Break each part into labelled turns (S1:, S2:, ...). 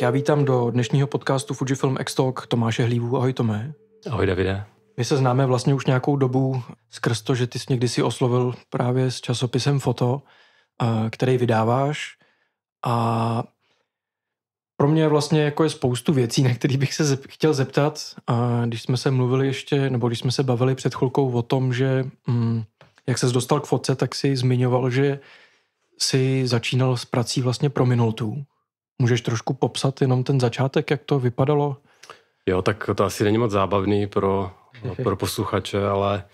S1: já vítám do dnešního podcastu Fujifilm X-Talk Tomáše Hlívu. Ahoj Tomé. Ahoj Davide. My se známe vlastně už nějakou dobu skrz to, že ty jsi někdy si oslovil právě s časopisem Foto, eh, který vydáváš. A pro mě vlastně jako je spoustu věcí, na které bych se chtěl zeptat. A když jsme se mluvili ještě, nebo když jsme se bavili před chvilkou o tom, že hm, jak se dostal k fotce, tak si zmiňoval, že si začínal s prací vlastně pro minultů. Můžeš trošku popsat jenom ten začátek, jak to vypadalo?
S2: Jo, tak to asi není moc zábavný pro, pro posluchače, ale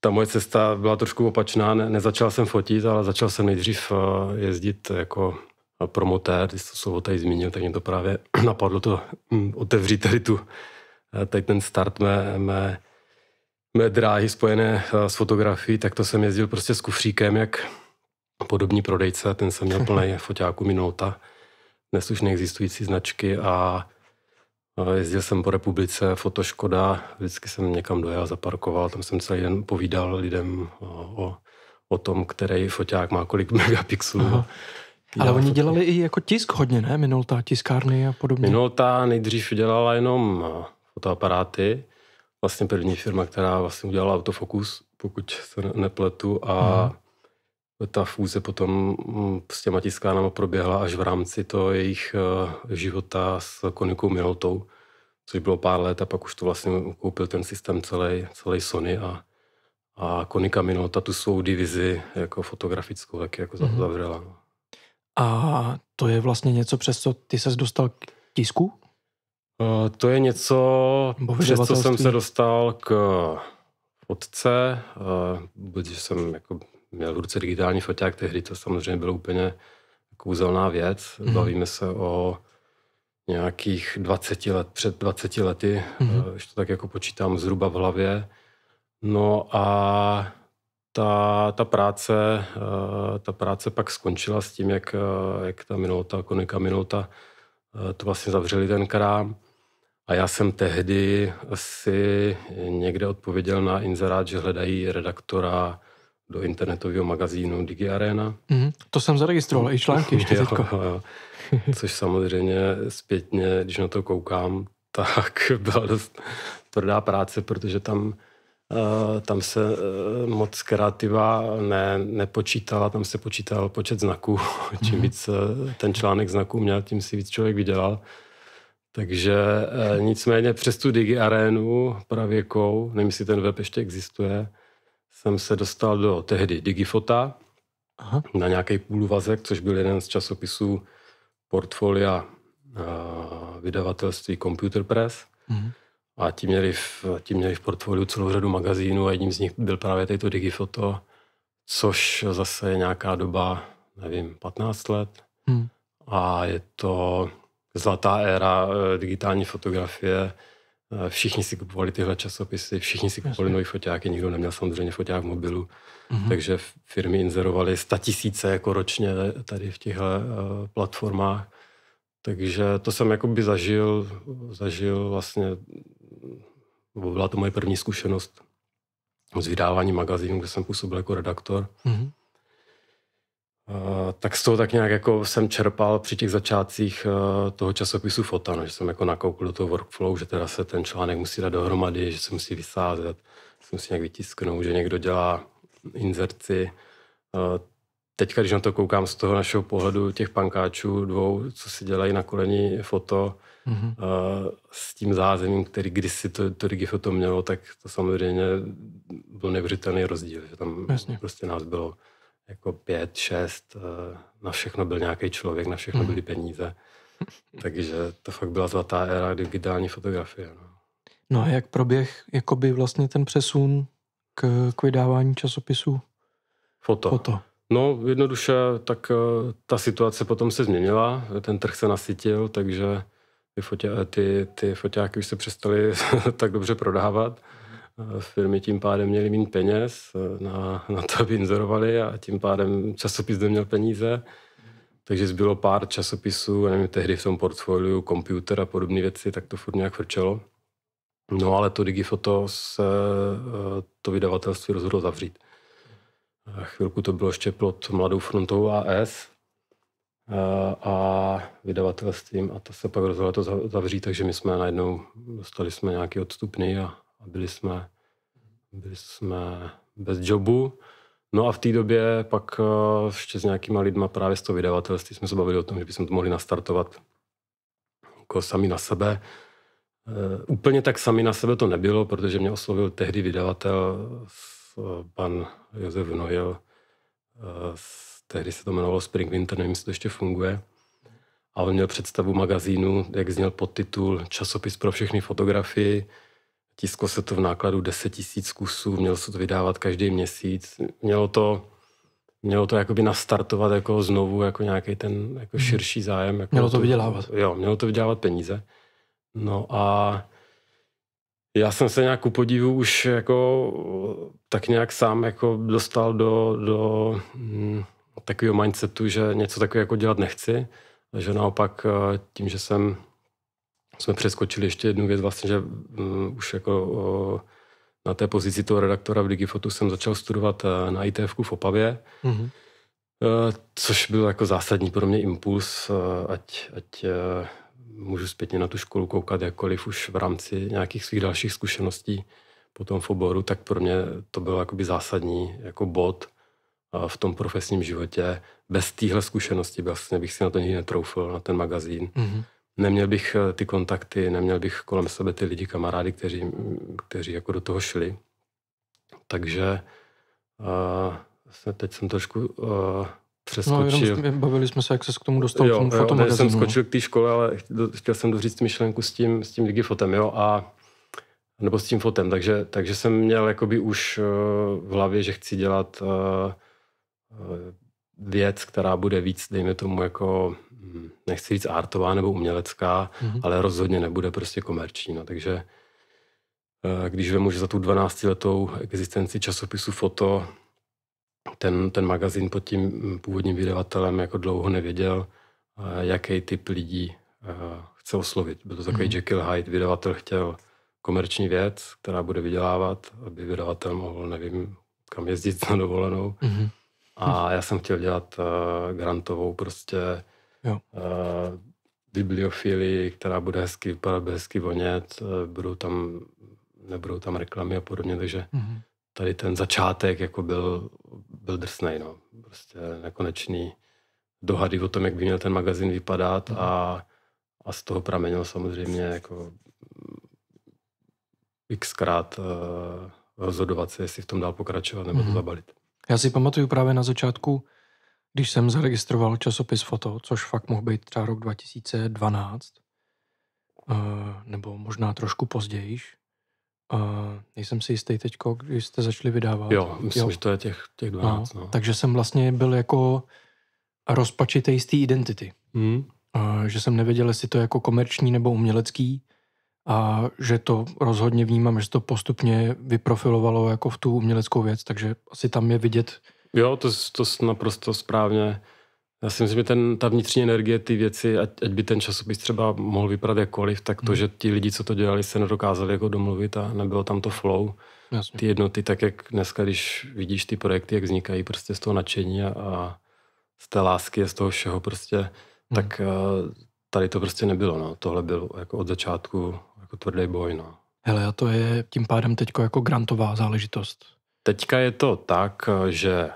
S2: ta moje cesta byla trošku opačná. Ne, nezačal jsem fotit, ale začal jsem nejdřív eh, jezdit jako promotér, když to slovo tady zmínil, tak mě to právě napadlo to mm, otevřít tady tu, eh, tady ten start mé, mé, mé dráhy spojené eh, s fotografií, tak to jsem jezdil prostě s kufříkem, jak podobní prodejce, ten jsem měl plný foťáku minuta dnes už neexistující značky a eh, jezdil jsem po republice, fotoškoda, vždycky jsem někam dojel, zaparkoval, tam jsem celý den povídal lidem eh, o, o tom, který foťák má kolik megapixelů. Aha. Já, Ale oni
S1: dělali i jako tisk hodně, ne? Minolta, tiskárny a podobně.
S2: Minolta nejdřív dělala jenom eh, fotoaparáty. Vlastně první firma, která vlastně udělala autofokus, pokud se nepletu. A Aha ta fůze potom mm, s těma tiskánama proběhla až v rámci toho jejich eh, života s Konikou Minoltou, což bylo pár let a pak už to vlastně koupil ten systém celý, celý Sony a, a Konika Minolta tu svou divizi jako fotografickou taky jako mm-hmm. zavřela. No.
S1: A to je vlastně něco, přes co ty ses dostal k tisku? Uh,
S2: to je něco, přes co jsem se dostal k fotce, uh, eh, protože jsem jako měl v ruce digitální foták, tehdy to samozřejmě bylo úplně kouzelná věc. Mm. Bavíme se o nějakých 20 let, před 20 lety, mm. když to tak jako počítám zhruba v hlavě. No a ta, ta, práce, eh, ta práce pak skončila s tím, jak, eh, jak ta minulota, Konika minulota, to vlastně zavřeli ten krám. A já jsem tehdy si někde odpověděl na inzerát, že hledají redaktora do internetového magazínu DigiArena.
S1: Mm, to jsem zaregistroval, i články ještě jo,
S2: jo, Což samozřejmě zpětně, když na to koukám, tak byla dost tvrdá práce, protože tam Uh, tam se uh, moc kreativa ne, nepočítala, tam se počítal počet znaků. Čím mm víc eh, ten článek znaků měl, tím si víc člověk vydělal. Takže nicméně přes tu digi arénu pravěkou, nevím, jestli ten web ještě existuje, jsem se dostal do tehdy Digifota Aha. na nějaký půlvazek, což byl jeden z časopisů portfolia eh, vydavatelství Computer Press. Mhm. A ti měli, v, ti měli v portfoliu celou řadu magazínů a jedním z nich byl právě tento Digifoto, což zase je nějaká doba, nevím, 15 let. Mhm. A je to zlatá éra eh, digitální fotografie, Eh, všichni si kupovali tyhle časopisy, všichni si kupovali nový foťáky, nikdo neměl samozřejmě foťák v mobilu, mm-hmm. takže firmy inzerovaly sta tisíce jako ročně tady v těchto eh, platformách. Takže to jsem jako by zažil, zažil vlastně, byla to moje první zkušenost s vydáváním magazínu, kde jsem působil jako redaktor. Mm-hmm. Eh, tak z toho tak nějak jako jsem čerpal při těch začátcích eh, toho časopisu Fota, no, že jsem jako nakoukl do toho workflow, že teda se ten článek musí dát dohromady, že se musí vysázet, že se musí nějak vytisknout, že někdo dělá inzerci. Eh, Teď když na to koukám z toho našeho pohledu těch pankáčů dvou, co si dělají na koleni foto, mm-hmm. s tím zázemím, který kdysi to, to Digifoto mělo, tak to samozřejmě byl nevřitelný rozdíl, že tam Jasně. prostě nás bylo jako pět, šest, eh, na všechno byl nějaký člověk, na všechno mhm. byly peníze. Takže to fakt byla zlatá éra digitální fotografie. No.
S1: no a jak proběh jakoby vlastně ten přesun k, k vydávání časopisů?
S2: Foto. Foto. No, jednoduše, tak eh, ta situace potom se změnila, ten trh se nasytil, takže ty, fotě, eh, ty, ty foťáky už se přestaly tak dobře prodávat. Eh, firmy tím pádem měly méně peněz eh, na, na to, aby inzerovali a tím pádem časopis neměl peníze. Takže zbylo pár časopisů, nevím, tehdy v tom portfoliu, počítač a podobné věci, tak to furt nějak frčelo. No ale to Digifoto se eh, to vydavatelství rozhodlo zavřít. Chvilku to bylo ještě pod Mladou frontou AS a vydavatelstvím a to se pak rozhodlo to zavřít, takže my jsme najednou dostali jsme nějaký odstupný a, a byli jsme, byli jsme bez jobu. No a v té době pak eh, ještě s nějakýma lidma právě z toho vydavatelství jsme se bavili o tom, že bychom to mohli nastartovat jako sami na sebe. Eh, úplně tak sami na sebe to nebylo, protože mě oslovil tehdy vydavatel eh, pan Josef Nojel. Tehdy se to jmenovalo Spring Winter, nevím, jestli to ještě funguje. A on měl představu magazínu, jak zněl podtitul Časopis pro všechny fotografii, Tisklo se to v nákladu 10 tisíc kusů, mělo se to vydávat každý měsíc. Mělo to, mělo to jakoby nastartovat jako znovu jako nějaký ten jako mhm. širší zájem. Jako mělo to vydělávat. Jo, mělo to vydělávat peníze. No a já jsem se nějak ku podivu už jako tak nějak sám jako dostal do, do mm, takového mindsetu, že něco takového jako dělat nechci, že naopak eh, tím, že jsem jsme přeskočili ještě jednu věc, vlastně, že um, už jako o, na té pozici toho redaktora v Digifotu jsem začal studovat uh, na ITF v Opavě, mm-hmm. uh, což byl jako zásadní pro mě impuls, uh, ať, ať uh, můžu zpětně na tu školu koukat jakkoliv už v rámci nějakých svých dalších zkušeností po tom oboru, tak pro mě to byl jakoby zásadní jako bod uh, v tom profesním životě. Bez téhle zkušenosti vlastně bych si na to nikdy netroufil, na ten magazín. Mm-hmm neměl bych eh, ty kontakty, neměl bych kolem sebe ty lidi, kamarády, kteří, kteří jako do toho šli. Takže uh, teď jsem trošku uh, eh, přeskočil. No,
S1: jenom bavili jsme se, jak se k tomu dostal jo, k tomu jo, jsem skočil
S2: k té škole, ale chtěl jsem doříct myšlenku s tím, s tím digifotem, jo, a nebo s tím fotem, takže, takže jsem měl jakoby už v hlavě, že chci dělat uh, věc, která bude víc, dejme tomu, jako hm, nechci říct artová nebo umělecká, mm-hmm. ale rozhodně nebude prostě komerční. No. Takže eh, když vemu, že za tu 12-letou existenci časopisu Foto ten, ten magazín pod tím hm, původním vydavatelem jako dlouho nevěděl, eh, jaký typ lidí eh, chce oslovit. Byl to takový mm-hmm. Jekyll Hyde. Vydavatel chtěl komerční věc, která bude vydělávat, aby vydavatel mohl, nevím, kam jezdit na dovolenou. Mm-hmm. A já jsem chtěl dělat uh, grantovou prostě jo. Uh, bibliofilii, která bude hezky vypadat, bude hezky vonět, uh, budou tam, nebudou tam reklamy a podobně, takže mm-hmm. tady ten začátek jako byl, byl drsnej, no. Prostě nekonečný dohady o tom, jak by měl ten magazín vypadat mm-hmm. a, a z toho pramenil samozřejmě jako xkrát uh, rozhodovat se, jestli v tom dál pokračovat nebo mm-hmm. to mhm. zabalit.
S1: Já si pamatuju právě na začátku, když jsem zaregistroval časopis Foto, což fakt mohl být třeba rok 2012, eh, nebo možná trošku později. Eh, nejsem si jistý teď, když jste začali vydávat. Jo, myslím, jo. že to je těch, těch 12. No, no. Takže jsem vlastně byl jako rozpačitý z té identity. Hmm. Eh, že jsem nevěděl, jestli to je jako komerční nebo umělecký, a že to rozhodně vnímám, že to postupně vyprofilovalo jako v tu uměleckou věc, takže asi tam je vidět.
S2: Jo, to, to naprosto správně. Já si myslím, že ten, ta vnitřní energie, ty věci, ať, ať by ten časopis třeba mohl vypadat jakkoliv, tak to, hmm. že ti lidi, co to dělali, se nedokázali jako domluvit a nebylo tam to flow. Jasně. Ty jednoty, tak jak dneska, když vidíš ty projekty, jak vznikají prostě z toho nadšení a, a z té lásky a z toho všeho prostě, hmm. tak eh, tady to prostě nebylo. No. Tohle bylo jako od začátku jako tvrdý boj, no.
S1: Hele, a to je tím pádem teď jako grantová záležitost.
S2: Teďka je to tak, že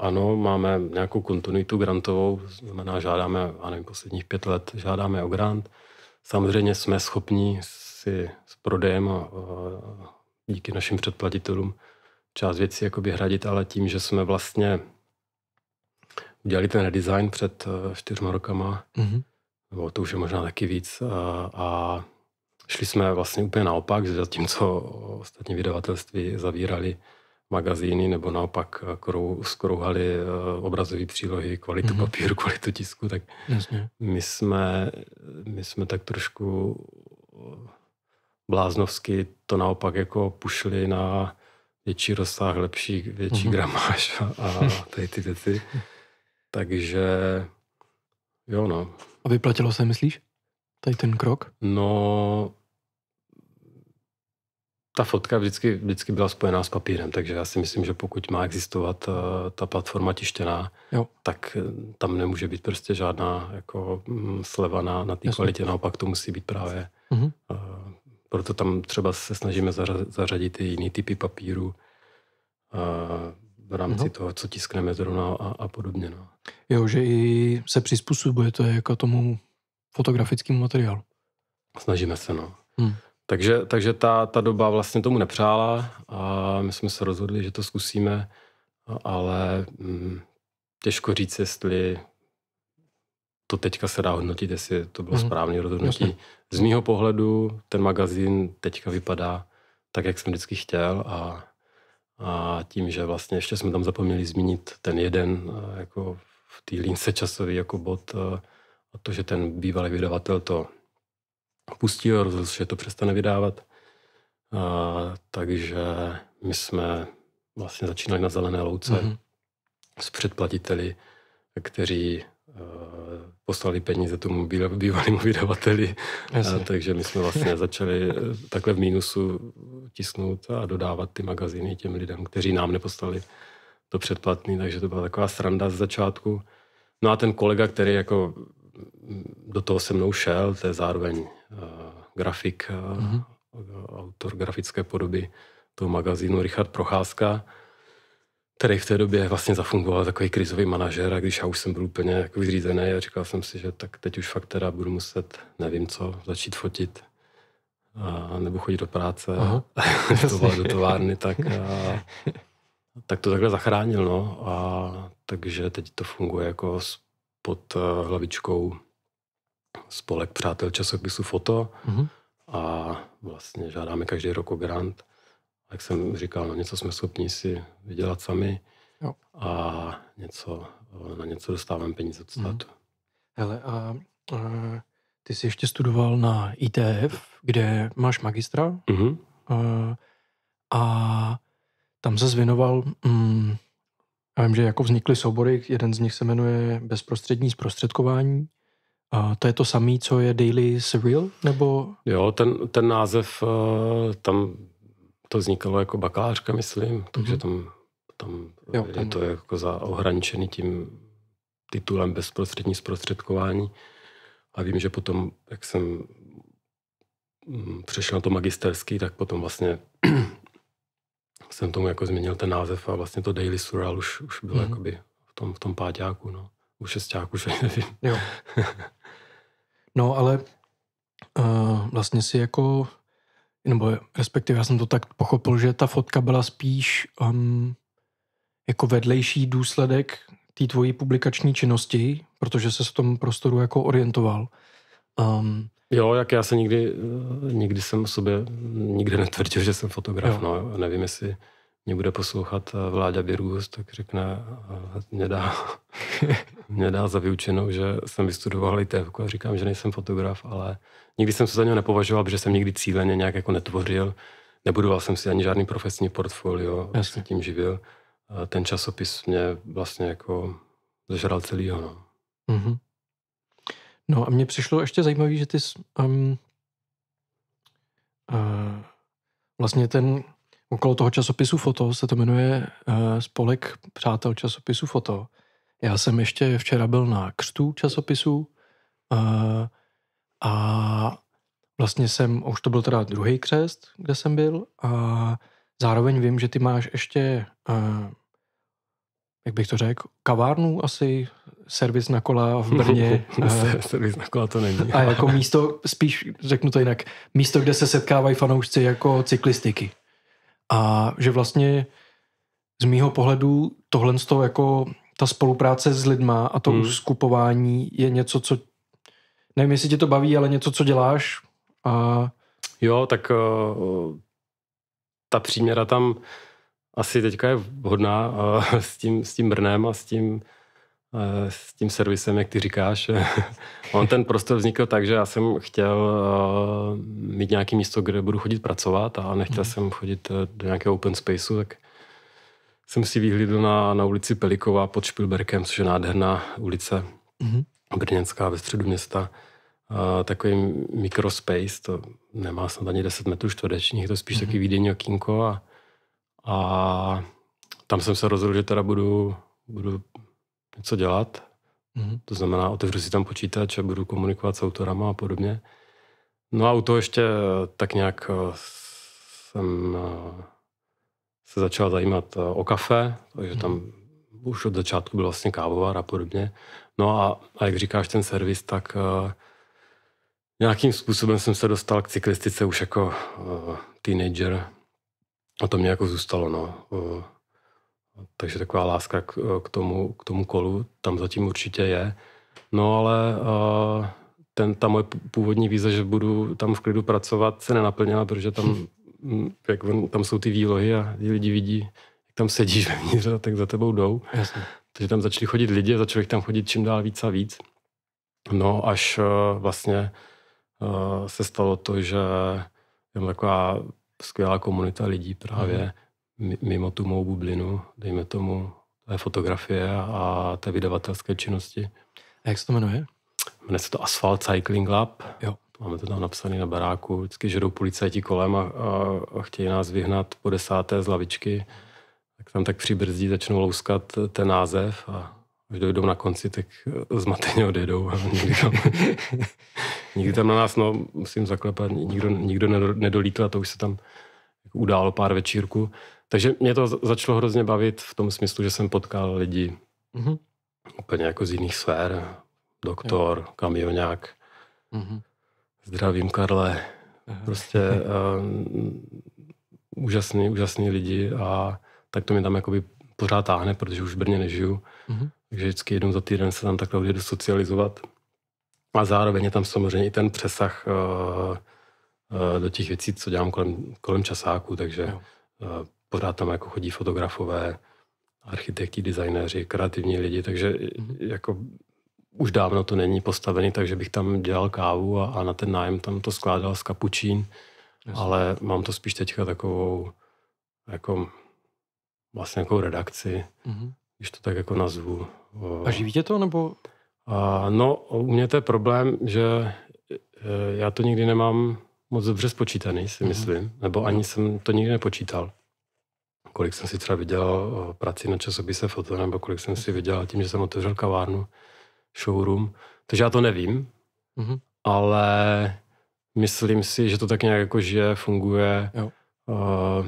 S2: ano, máme nějakou kontinuitu grantovou, znamená, žádáme, a nevím, posledních pět let žádáme o grant. Samozřejmě jsme schopni si s prodejem a, díky našim předplatitelům část věcí jakoby hradit, ale tím, že jsme vlastně udělali ten redesign před e, čtyřma rokama, mm-hmm. nebo to už je možná taky víc, a, a šli jsme vlastně úplně naopak, že zatímco ostatní vydavatelství zavírali magazíny nebo naopak skrouhali eh, eh, obrazové přílohy, kvalitu mm-hmm. papíru, kvalitu tisku, tak Jasně. my jsme, my jsme tak trošku eh, bláznovsky to naopak jako pušli na větší rozsah, lepší, větší mm-hmm. gramáž a, a tady ty věci. Takže jo no.
S1: A vyplatilo se, myslíš? Tady ten krok?
S2: No, ta fotka vždycky, vždycky byla spojená s papírem, takže já si myslím, že pokud má existovat eh, ta platforma tištěná, jo. tak eh, tam nemůže být prostě žádná jako mm, sleva na, na té kvalitě, naopak to musí být právě. Mhm. Uh, proto tam třeba se snažíme zařadit i jiný typy papíru uh, v rámci mhm. toho, co tiskneme zrovna a, a podobně. No.
S1: Jo, že i se přizpůsobuje to jako tomu fotografickému materiálu.
S2: Snažíme se, no. Hmm. Takže, takže ta, ta doba vlastně tomu nepřála a my jsme se rozhodli, že to zkusíme, ale mm, těžko říct, jestli to teďka se dá hodnotit, jestli to bylo mm-hmm. správné rozhodnutí. Jasně. Z mýho pohledu ten magazín teďka vypadá tak, jak jsem vždycky chtěl a, a tím, že vlastně ještě jsme tam zapomněli zmínit ten jeden jako v té lince časový jako bod a to, že ten bývalý vydavatel to pustí a rozhodl že to přestane vydávat. A, takže my jsme vlastně začínali na zelené louce mm-hmm. s předplatiteli, kteří e, poslali peníze tomu bývalému vydavateli. A, takže my jsme vlastně začali e, takhle v mínusu tisknout a dodávat ty magazíny těm lidem, kteří nám neposlali to předplatný, takže to byla taková sranda z začátku. No a ten kolega, který jako do toho se mnou šel, to je zároveň eh, grafik, mm-hmm. autor grafické podoby toho magazínu Richard Procházka, který v té době vlastně zafungoval takový krizový manažer a když já už jsem byl úplně jako vyřízený a říkal jsem si, že tak teď už fakt teda budu muset, nevím co, začít fotit a, nebo chodit do práce, to do továrny, tak, a, tak to takhle zachránil, no. A, takže teď to funguje jako pod eh, hlavičkou spolek přátel časopisu Foto mm-hmm. a vlastně žádáme každý rok o grant. Jak jsem říkal, no něco jsme schopni si vydělat sami jo. a něco, eh, na něco dostáváme peníze od státu. Mm-hmm.
S1: Hele, a, a ty jsi ještě studoval na ITF, kde máš magistra mm-hmm. a, eh, a tam se zvinoval. mm, já vím, že jako vznikly soubory, jeden z nich se jmenuje Bezprostřední zprostředkování. A to je to samé, co je Daily Surreal? Nebo...
S2: Jo, ten, ten název, eh, tam to vznikalo jako bakalářka, myslím, takže mm-hmm. tam, tam jo, je ten... to jako za ohraničený tím titulem Bezprostřední zprostředkování. A vím, že potom, jak jsem mm, přešel na to magisterský, tak potom vlastně jsem tomu jako změnil ten název a vlastně to Daily Surreal už, už bylo mm-hmm. jakoby v tom, v tom páťáku, no. U šestáku, už nevím.
S1: Jo. No, ale uh, vlastně si jako, nebo respektive já jsem to tak pochopil, že ta fotka byla spíš um, jako vedlejší důsledek té tvojí publikační činnosti, protože se v tom prostoru jako orientoval. Um,
S2: Jo, jak já se nikdy, nikdy jsem o sobě nikdy netvrdil, že jsem fotograf. Jo. No, nevím, jestli mě bude poslouchat eh, Vláďa Birgus, tak řekne, mě dá, mě dá za vyučenou, že jsem vystudoval ITF a říkám, že nejsem fotograf, ale nikdy jsem se za něho nepovažoval, protože jsem nikdy cíleně nějak jako netvořil. Nebudoval jsem si ani žádný profesní portfolio, já jsem tím živil. Ten časopis mě vlastně jako zažral celýho. No.
S1: Mm-hmm. No a mně přišlo ještě zajímavé, že ty jsi, um, uh, eh, vlastně ten okolo toho časopisu Foto se to jmenuje uh, Spolek přátel časopisu Foto. Já jsem ještě včera byl na křtu časopisu uh, a vlastně jsem, už to byl teda druhý křest, kde jsem byl a zároveň vím, že ty máš ještě, uh, jak bych to řekl, kavárnu asi servis na kola v Brně. No,
S2: servis na kola to není. a jako
S1: místo, spíš řeknu to jinak, místo, kde se setkávají fanoušci jako cyklistiky. A že vlastně z mýho pohledu tohle z toho jako ta spolupráce s lidma a to hmm. skupování je něco, co nevím, jestli tě to baví, ale něco, co děláš a...
S2: Jo, tak uh, ta příměra tam asi teďka je vhodná uh, s, tím, s tím Brnem a s tím Eh, s tím servisem, jak ty říkáš. On ten prostor vznikl tak, že já jsem chtěl eh, mít nějaké místo, kde budu chodit pracovat a nechtěl mm. jsem chodit eh, do nějakého open spaceu, tak jsem si vyhlídl na, na ulici Peliková pod Špilberkem, což je nádherná ulice mm. brněnská ve středu města. Takový mikrospace, to nemá snad ani 10 metrů čtverečních, to je spíš mm. takový výdenní okýnko a, a tam jsem se rozhodl, že teda budu, budu něco dělat. Mm-hmm. To znamená, otevřu si tam počítač a budu komunikovat s autorama a podobně. No a u toho ještě eh, tak nějak eh, jsem eh, se začal zajímat o kafe, takže mm-hmm. tam mhm. už od začátku byl vlastně kávovar a podobně. No a, a jak říkáš, ten servis, tak nějakým způsobem jsem se dostal k cyklistice už jako teenager a to mě jako zůstalo, no. Uh, takže taková láska k, k, tomu, k tomu kolu tam zatím určitě je. No ale eh, ten, ta moje původní víza, že budu tam v klidu pracovat, se nenaplnila, protože tam, mm, jak on, tam jsou ty výlohy a lidi vidí, jak tam sedíš vevnitř a tak za tebou jdou. Jasně. Takže tam začali chodit lidi a začali tam chodit čím dál víc a víc. No až eh, vlastně eh, se stalo to, že je taková skvělá komunita lidí právě, mm mimo tu mou bublinu, dejme tomu té fotografie a té vydavatelské činnosti. A jak se to jmenuje? Jmenuje se to Asphalt Cycling Lab. Jo. Máme to tam napsané na baráku. Vždycky žerou policajti kolem a, a, a chtějí nás vyhnat po desáté z lavičky. Tak tam tak přibrzdí, začnou louskat ten název a když dojdou na konci, tak zmateně odjedou. Nikdy tam, nikdy tam na nás, no, musím zaklepat, nikdo, nikdo nedolítl a to už se tam jako událo pár večírků. Takže mě to začalo hrozně bavit v tom smyslu, že jsem potkal lidi mm-hmm. úplně jako z jiných sfér. Doktor, jo. kamionák. Mm-hmm. Zdravím, Karle. Aha. Prostě um, úžasný, úžasný lidi a tak to mě tam jakoby pořád táhne, protože už v Brně nežiju. Mm-hmm. Takže vždycky jednou za týden se tam takhle jdu socializovat. A zároveň je tam samozřejmě i ten přesah uh, uh, do těch věcí, co dělám kolem, kolem časáku, takže uh, pořád tam jako chodí fotografové, architekti, designéři, kreativní lidi, takže jako už dávno to není postavený, takže bych tam dělal kávu a, a na ten nájem tam to skládal z kapučín, ale mám to spíš teďka takovou jako vlastně jako redakci, mm-hmm. když to tak jako nazvu. A živí tě to, nebo? A, no, u mě to je problém, že e, já to nikdy nemám moc dobře spočítaný, si mm-hmm. myslím, nebo ani jsem to nikdy nepočítal kolik jsem si třeba vydělal eh, prací na časopise foto, nebo kolik jsem si vydělal tím, že jsem otevřel kavárnu, showroom. Takže já to nevím, mm-hmm. ale myslím si, že to tak nějak jako žije, funguje. Jo. Uh,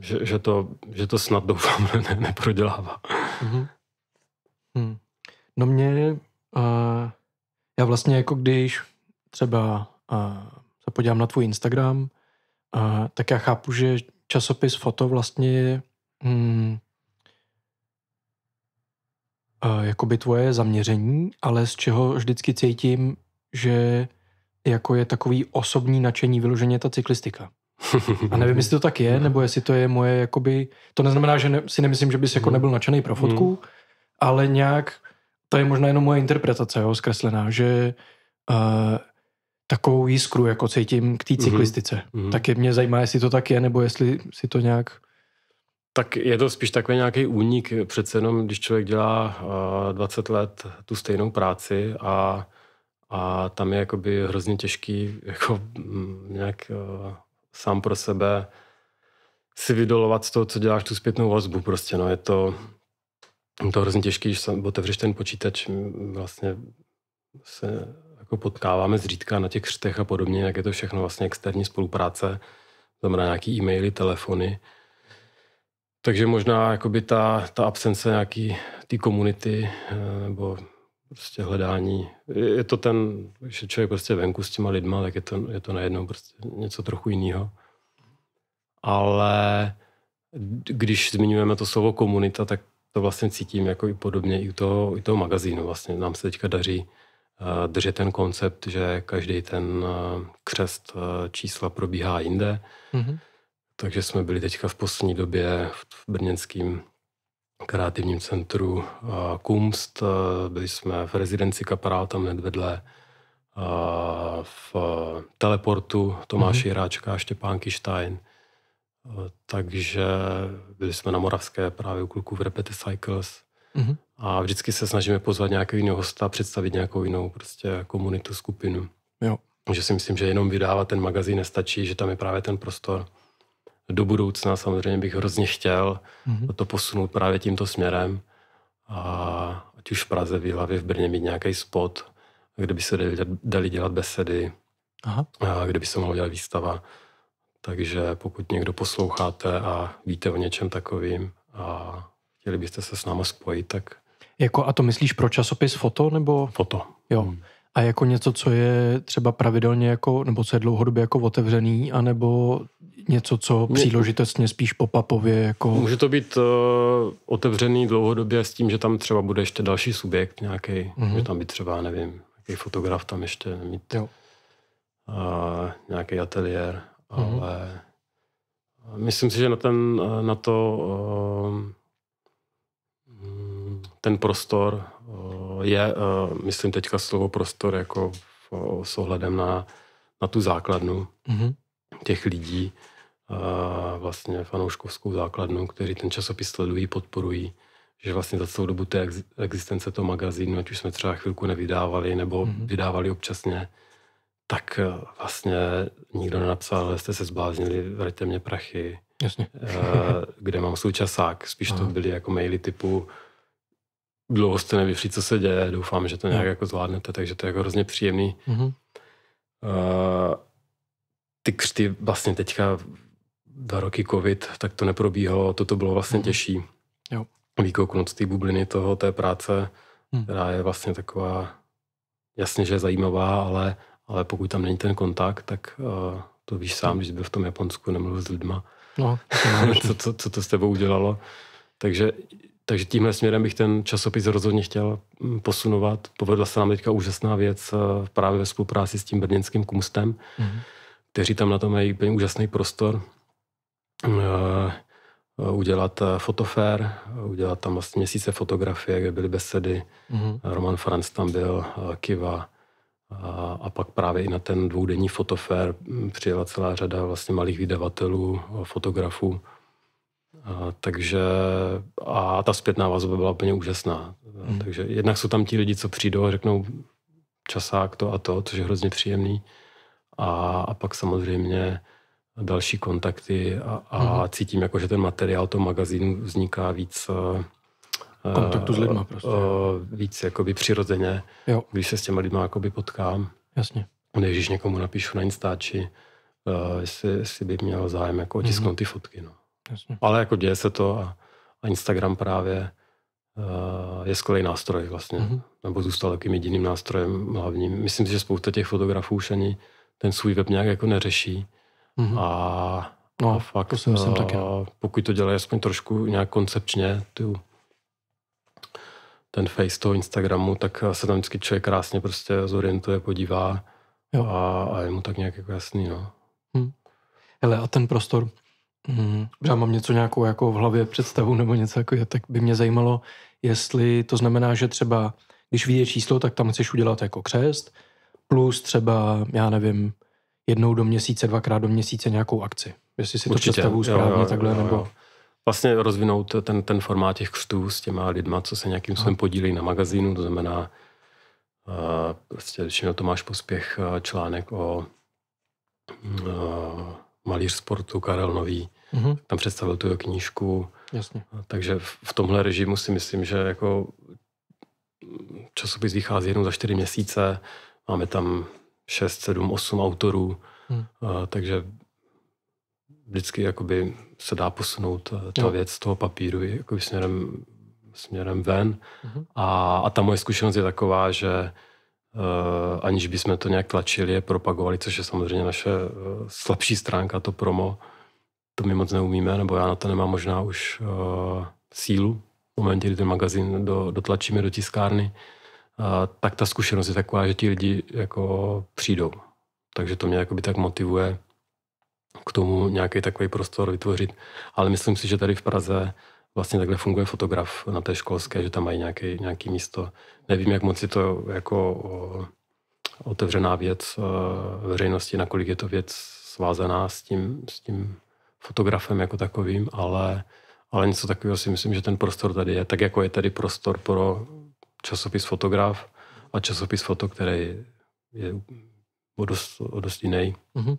S2: že, že, to, že to snad doufám ne, neprodělává.
S1: Mm-hmm. Hm. No mě, uh, já vlastně jako když třeba uh, se podívám na tvůj Instagram, uh, tak já chápu, že časopis Foto vlastně hmm, jakoby tvoje zaměření, ale z čeho vždycky cítím, že jako je takový osobní nadšení vyloženě ta cyklistika. A nevím, jestli to tak je, no. nebo jestli to je moje, jakoby, to neznamená, že ne, si nemyslím, že bys jako mhm. nebyl nadšený pro fotku, mhm. ale nějak, to je možná jenom moje interpretace, jo, zkreslená, že uh, takovou jiskru, jako cítím k té mhm. cyklistice. Mm-hmm. Tak je mě zajímá, jestli to tak je, nebo jestli si to nějak...
S2: Tak je to spíš takový nějaký únik. Přece jenom, když člověk dělá uh, eh, 20 let tu stejnou práci a, a tam je jakoby hrozně těžký jako, m, mm, nějak uh, sám pro sebe si vydolovat z toho, co děláš, tu zpětnou vazbu. Prostě, no, je to, to hrozně těžký, když otevřeš ten počítač, mm, vlastně se jako potkáváme zřídka na těch křtech a podobně, jak je to všechno vlastně externí spolupráce, znamená nějaký e-maily, telefony. Takže možná jakoby ta, ta absence nějaký té komunity eh, nebo prostě hledání. Je to ten, že člověk prostě venku s těma lidma, tak je to, je to najednou prostě něco trochu jiného. Ale když zmiňujeme to slovo komunita, tak to vlastně cítím jako i podobně i u toho, i toho magazínu. Vlastně nám se teďka daří Eh, držet ten koncept, že každý ten eh, křest eh, čísla probíhá jinde. Mm-hmm. Takže jsme byli teďka v poslední době v brněnském kreativním centru Kumst. Byli jsme v rezidenci Kaparál, tam hned vedle v teleportu Tomáš mm-hmm. Jiráčka a Štěpán Kištajn. Takže byli jsme na Moravské právě u kluků v Repete Cycles. Mm-hmm a vždycky se snažíme pozvat nějakého jiného hosta, představit nějakou jinou prostě komunitu, skupinu. Jo. Že si myslím, že jenom vydávat ten magazín nestačí, že tam je právě ten prostor. Do budoucna samozřejmě bych hrozně chtěl mm-hmm. to posunout právě tímto směrem. A ať už v Praze, v hlavě v Brně mít nějaký spot, kde by se dali dělat besedy, Aha. A kde by se mohla dělat výstava. Takže pokud někdo posloucháte a víte o něčem takovým a chtěli byste se s náma spojit, tak
S1: jako, a to myslíš pro časopis foto nebo? Foto. Jo. Hmm. A jako něco, co je třeba pravidelně jako, nebo co je dlouhodobě jako otevřený, anebo něco, co příležitostně spíš popapově jako... Může
S2: to být uh, otevřený dlouhodobě s tím, že tam třeba bude ještě další subjekt nějaký, mm-hmm. že tam by třeba, nevím, nějaký fotograf tam ještě mít jo. Uh, nějaký ateliér, mm-hmm. ale myslím si, že na, ten, eh, na to uh, ten prostor eh, je, eh, myslím teďka slovo prostor jako eh, s ohledem na, na tu základnu mm-hmm. těch lidí, vlastně fanouškovskou základnu, kteří ten časopis sledují, podporují, že vlastně za celou dobu té existence toho magazínu, ať už jsme třeba chvilku nevydávali, nebo mm-hmm. vydávali občasně, tak vlastně nikdo nenapsal, ale jste se zbláznili, vraťte mě prachy. Jasně. kde mám časák. Spíš Aha. to byly jako maily typu dlouho jste nevyšli, co se děje, doufám, že to nějak hmm. jako zvládnete, takže to je jako hrozně příjemný. Mm-hmm. Uh, ty křty vlastně teďka dva roky covid, tak to neprobíhalo, toto bylo vlastně mm-hmm. těžší. Jo. Výkouknout z té bubliny toho, té práce, mm. která je vlastně taková, jasně, že je zajímavá, ale, ale pokud tam není ten kontakt, tak uh, to víš sám, když hmm. byl v tom Japonsku, nemluvil s lidma, no, to co, co, co to s tebou udělalo. Takže takže tímhle směrem bych ten časopis rozhodně chtěl mm, posunovat. Povedla se nám teďka úžasná věc eh, právě ve spolupráci s tím brněnským kumstem, mm-hmm. kteří tam na to mají úplně úžasný prostor eh, eh, udělat fotofér, udělat tam vlastně měsíce fotografie, kde byly besedy. Mm-hmm. Roman Franz tam byl, Kiva, a, a pak právě i na ten dvoudenní fotofér mm, přijela celá řada vlastně malých vydavatelů, fotografů. A, takže a ta zpětná vazba byla úplně úžasná. Mm. Takže jednak jsou tam ti lidi, co přijdou a řeknou časák to a to, což je hrozně příjemný. A, a pak samozřejmě další kontakty a, a mm. cítím, jako, že ten materiál toho magazínu vzniká víc eh,
S1: kontaktu s lidmi eh, prostě.
S2: Eh, víc jakoby přirozeně, jo. když se s těma lidma jakoby potkám. Jasně. Než někomu napíšu na Instači, jestli, jestli by měl zájem jako otisknout hmm. mm-hmm. ty fotky. No. Jasně. Ale jako děje se to a, Instagram právě uh, je skvělý nástroj vlastně. Mm-hmm. Nebo zůstal takým jediným nástrojem hlavním. Myslím si, že spousta těch fotografů už ani ten svůj web nějak jako neřeší. Mm-hmm. A, no, a fakt, to si myslím uh, taky. No. pokud to dělají aspoň trošku nějak koncepčně, tu, ten face toho Instagramu, tak se tam vždycky člověk krásně prostě zorientuje, podívá jo. a, a je mu tak nějak jako jasný, no. Hmm.
S1: Hele, a ten prostor, Hmm. já mám něco nějakou jako v hlavě představu nebo něco jako je, tak by mě zajímalo, jestli to znamená, že třeba když vyjde číslo, tak tam chceš udělat jako křest, plus třeba, já nevím, jednou do měsíce, dvakrát do měsíce nějakou akci. Jestli si Určitě. to představuju správně jo, jo, takhle, jo, jo. nebo...
S2: Vlastně rozvinout ten, ten formát těch křtů s těma lidma, co se nějakým způsobem podílí na magazínu, to znamená, uh, prostě většinou to máš pospěch eh, článek o uh, malíř sportu Karel Nový, mm-hmm. tam představil tu knížku. Jasně. Takže v tomhle režimu si myslím, že jako mm, časopis vychází jednou za čtyři měsíce, máme tam šest sedm osm autorů, mm. a, takže vždycky jakoby se dá posunout eh, ta jo. věc z toho papíru jako směrem, směrem ven. Hmm. A, a ta moje zkušenost je taková, že Eh, aniž bychom to nějak tlačili, je propagovali, což je samozřejmě naše eh, slabší stránka, to promo. To my moc neumíme, nebo já na to nemám možná už eh, sílu. V momentě, kdy ten magazín do, dotlačíme do tiskárny, tak ta zkušenost je taková, že ti lidi jako přijdou. Takže to mě jakoby tak motivuje k tomu nějaký takový prostor vytvořit. Ale myslím si, že tady v Praze vlastně takhle funguje fotograf na té školské, že tam mají nějaký, nějaké místo. Nevím, jak moc je to jako o, otevřená věc veřejnosti, nakolik je to věc svázaná s tím, s tím fotografem jako takovým, ale, ale něco takového si myslím, že ten prostor tady je. Tak jako je tady prostor pro časopis fotograf a časopis foto, který je o dost, o dost jiný. Mm-hmm.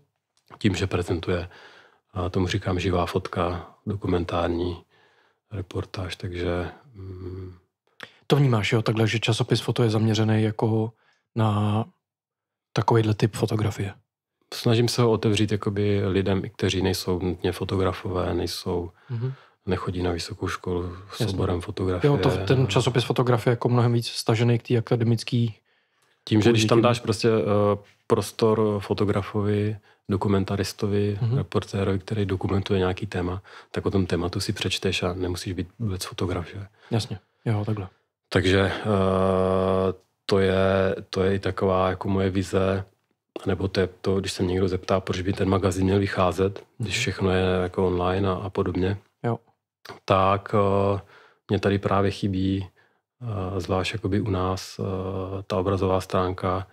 S2: Tím, že prezentuje, a tomu říkám živá fotka, dokumentární,
S1: reportáž, takže... Mm. To vnímáš, jo, takhle, že časopis foto je zaměřený jako na takovýhle typ fotografie.
S2: Snažím se ho otevřít jakoby lidem, kteří nejsou nutně fotografové, nejsou, mm-hmm. nechodí na vysokou školu s Jasně. oborem fotografie. Jo, to, ten časopis
S1: fotografie je jako mnohem víc stažený k té akademické tím, že když tam dáš
S2: prostě eh, prostor fotografovi, dokumentaristovi, mm-hmm. reportérovi, který dokumentuje nějaký téma, tak o tom tématu si přečteš a nemusíš být vůbec fotograf, že? Jasně, jo, takhle. Takže eh, to, je, to je i taková jako moje vize, nebo to je to, když se někdo zeptá, proč by ten magazín měl vycházet, mm-hmm. když mhm. všechno je jako online a, a podobně, jo. tak eh, mě tady právě chybí Eh, zvlášť jakoby u nás eh, ta obrazová stránka,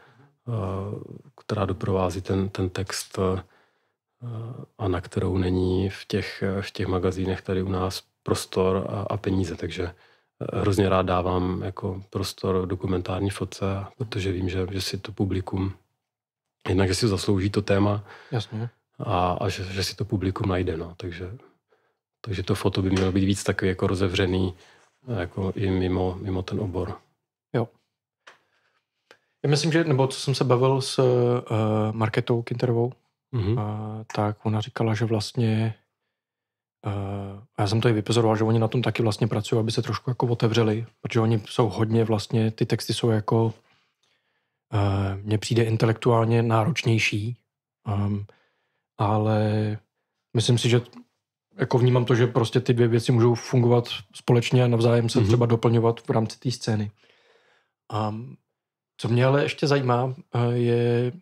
S2: eh, která doprovází ten, ten text a na kterou není v těch, v těch magazínech tady u nás prostor a, a peníze, takže hrozně rád dávám jako prostor dokumentární fotce, protože vím, že, že si to publikum, jednak, že si zaslouží to téma Jasně. a, a že, že si to publikum najde. No. Takže, takže to foto by mělo být víc takový jako rozevřený, No, jako i mimo, mimo ten obor.
S1: Jo. Já myslím, že, nebo co jsem se bavil s uh, Marketou Kinterovou, mm-hmm. uh, tak ona říkala, že vlastně Uh, já jsem to i vypozoroval, že oni na tom taky vlastně pracují, aby se trošku jako otevřeli, protože oni jsou hodně vlastně, ty texty jsou jako, uh, mně přijde intelektuálně náročnější, um, ale myslím si, že jako vnímám to, že prostě ty dvě věci můžou fungovat společně a navzájem se mm-hmm. třeba doplňovat v rámci té scény. A co mě ale ještě zajímá, eh, je,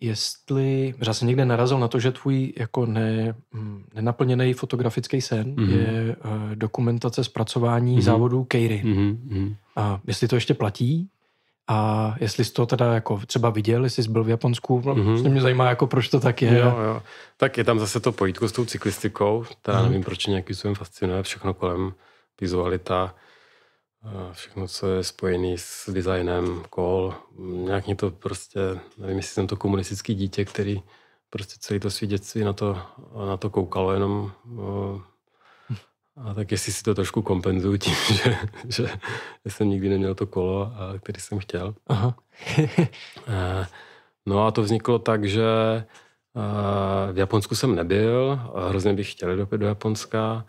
S1: jestli, já jsem někde narazil na to, že tvůj jako ne, hm, nenaplněný fotografický sen mm-hmm. je eh, dokumentace zpracování mm-hmm. závodů Keiry. Mm-hmm. Mhm, a jestli to ještě platí? a jestli jsi to teda jako třeba viděl, jestli jsi byl v Japonsku, mm-hmm. mě zajímá, jako proč to tak je. Jo,
S2: jo. Tak je tam zase to pojítko s tou cyklistikou, teda mm. nevím, proč nějaký způsobem fascinuje, všechno kolem, vizualita, všechno, co je spojené s designem, kol, nějak mě to prostě, nevím, jestli jsem to komunistický dítě, který prostě celý to svědectví na to, na to koukalo, jenom a tak jestli si to trošku kompenzuju tím, že, že jsem nikdy neměl to kolo, který jsem chtěl. Aha. Eh, no a to vzniklo tak, že eh, v Japonsku jsem nebyl, hrozně bych chtěl do, do Japonska.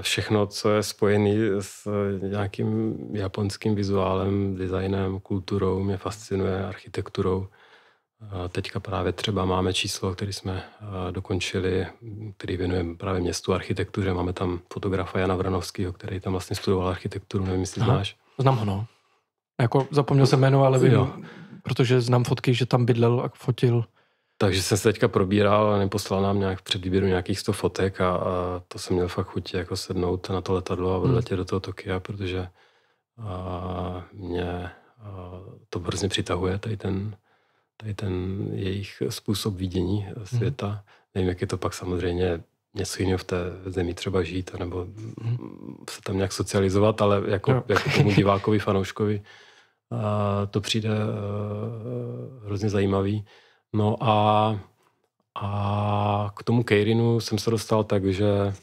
S2: Všechno, co je spojené s nějakým japonským vizuálem, designem, kulturou, mě fascinuje, architekturou. Teďka právě třeba máme číslo, které jsme dokončili, který věnujeme právě městu architektuře. Máme tam fotografa Jana Vranovského, který tam vlastně studoval architekturu, nevím, jestli Aha, znáš.
S1: Znám ho, no. Jako zapomněl jsem jméno, ale vím, jo. protože znám fotky, že tam bydlel a fotil.
S2: Takže jsem se teďka probíral a neposlal nám nějak před výběru nějakých 100 fotek a, a to jsem měl fakt chuť jako sednout na to letadlo a hmm. odletět hmm. do toho Tokia, protože a, mě a, to hrozně přitahuje, tady ten tady ten jejich způsob vidění eh, mhm. světa. Mm. Nevím, jak je to pak samozřejmě něco jiného v té zemi třeba žít, nebo mm. Mhm. se tam nějak socializovat, ale jako, no. jako tomu divákovi, fanouškovi a eh, to přijde eh, hrozně zajímavý. No a, a k tomu Keirinu jsem se dostal tak, že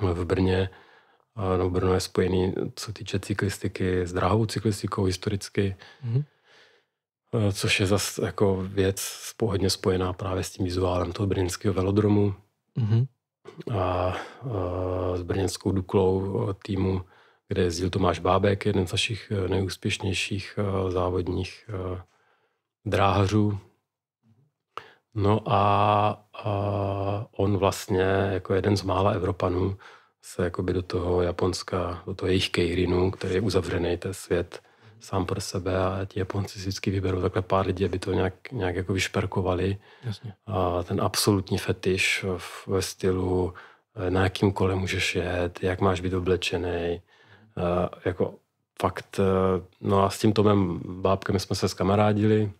S2: v Brně, no Brno je spojený, co týče cyklistiky, s dráhovou cyklistikou historicky. mm Eh, což je zase jako věc hodně spojená právě s tím vizuálem toho brněnského velodromu mm-hmm. a, a eh, s brněnskou duklou eh, týmu, kde jezdil Tomáš Bábek, jeden z našich nejúspěšnějších závodních dráhařů. No a, a on vlastně jako jeden z mála Evropanů se jakoby do toho Japonska, do toho jejich Keirinu, který je uzavřený ten svět, sám pro sebe a ti Japonci si vždycky vyberou takhle pár lidí, aby to nějak, nějak jako vyšperkovali. Jasně. A ten absolutní fetiš ve stylu, eh, na jakým kole můžeš jet, jak máš být oblečený, eh, jako fakt, eh, no a s tím Tomem Bábkem jsme se zkamarádili.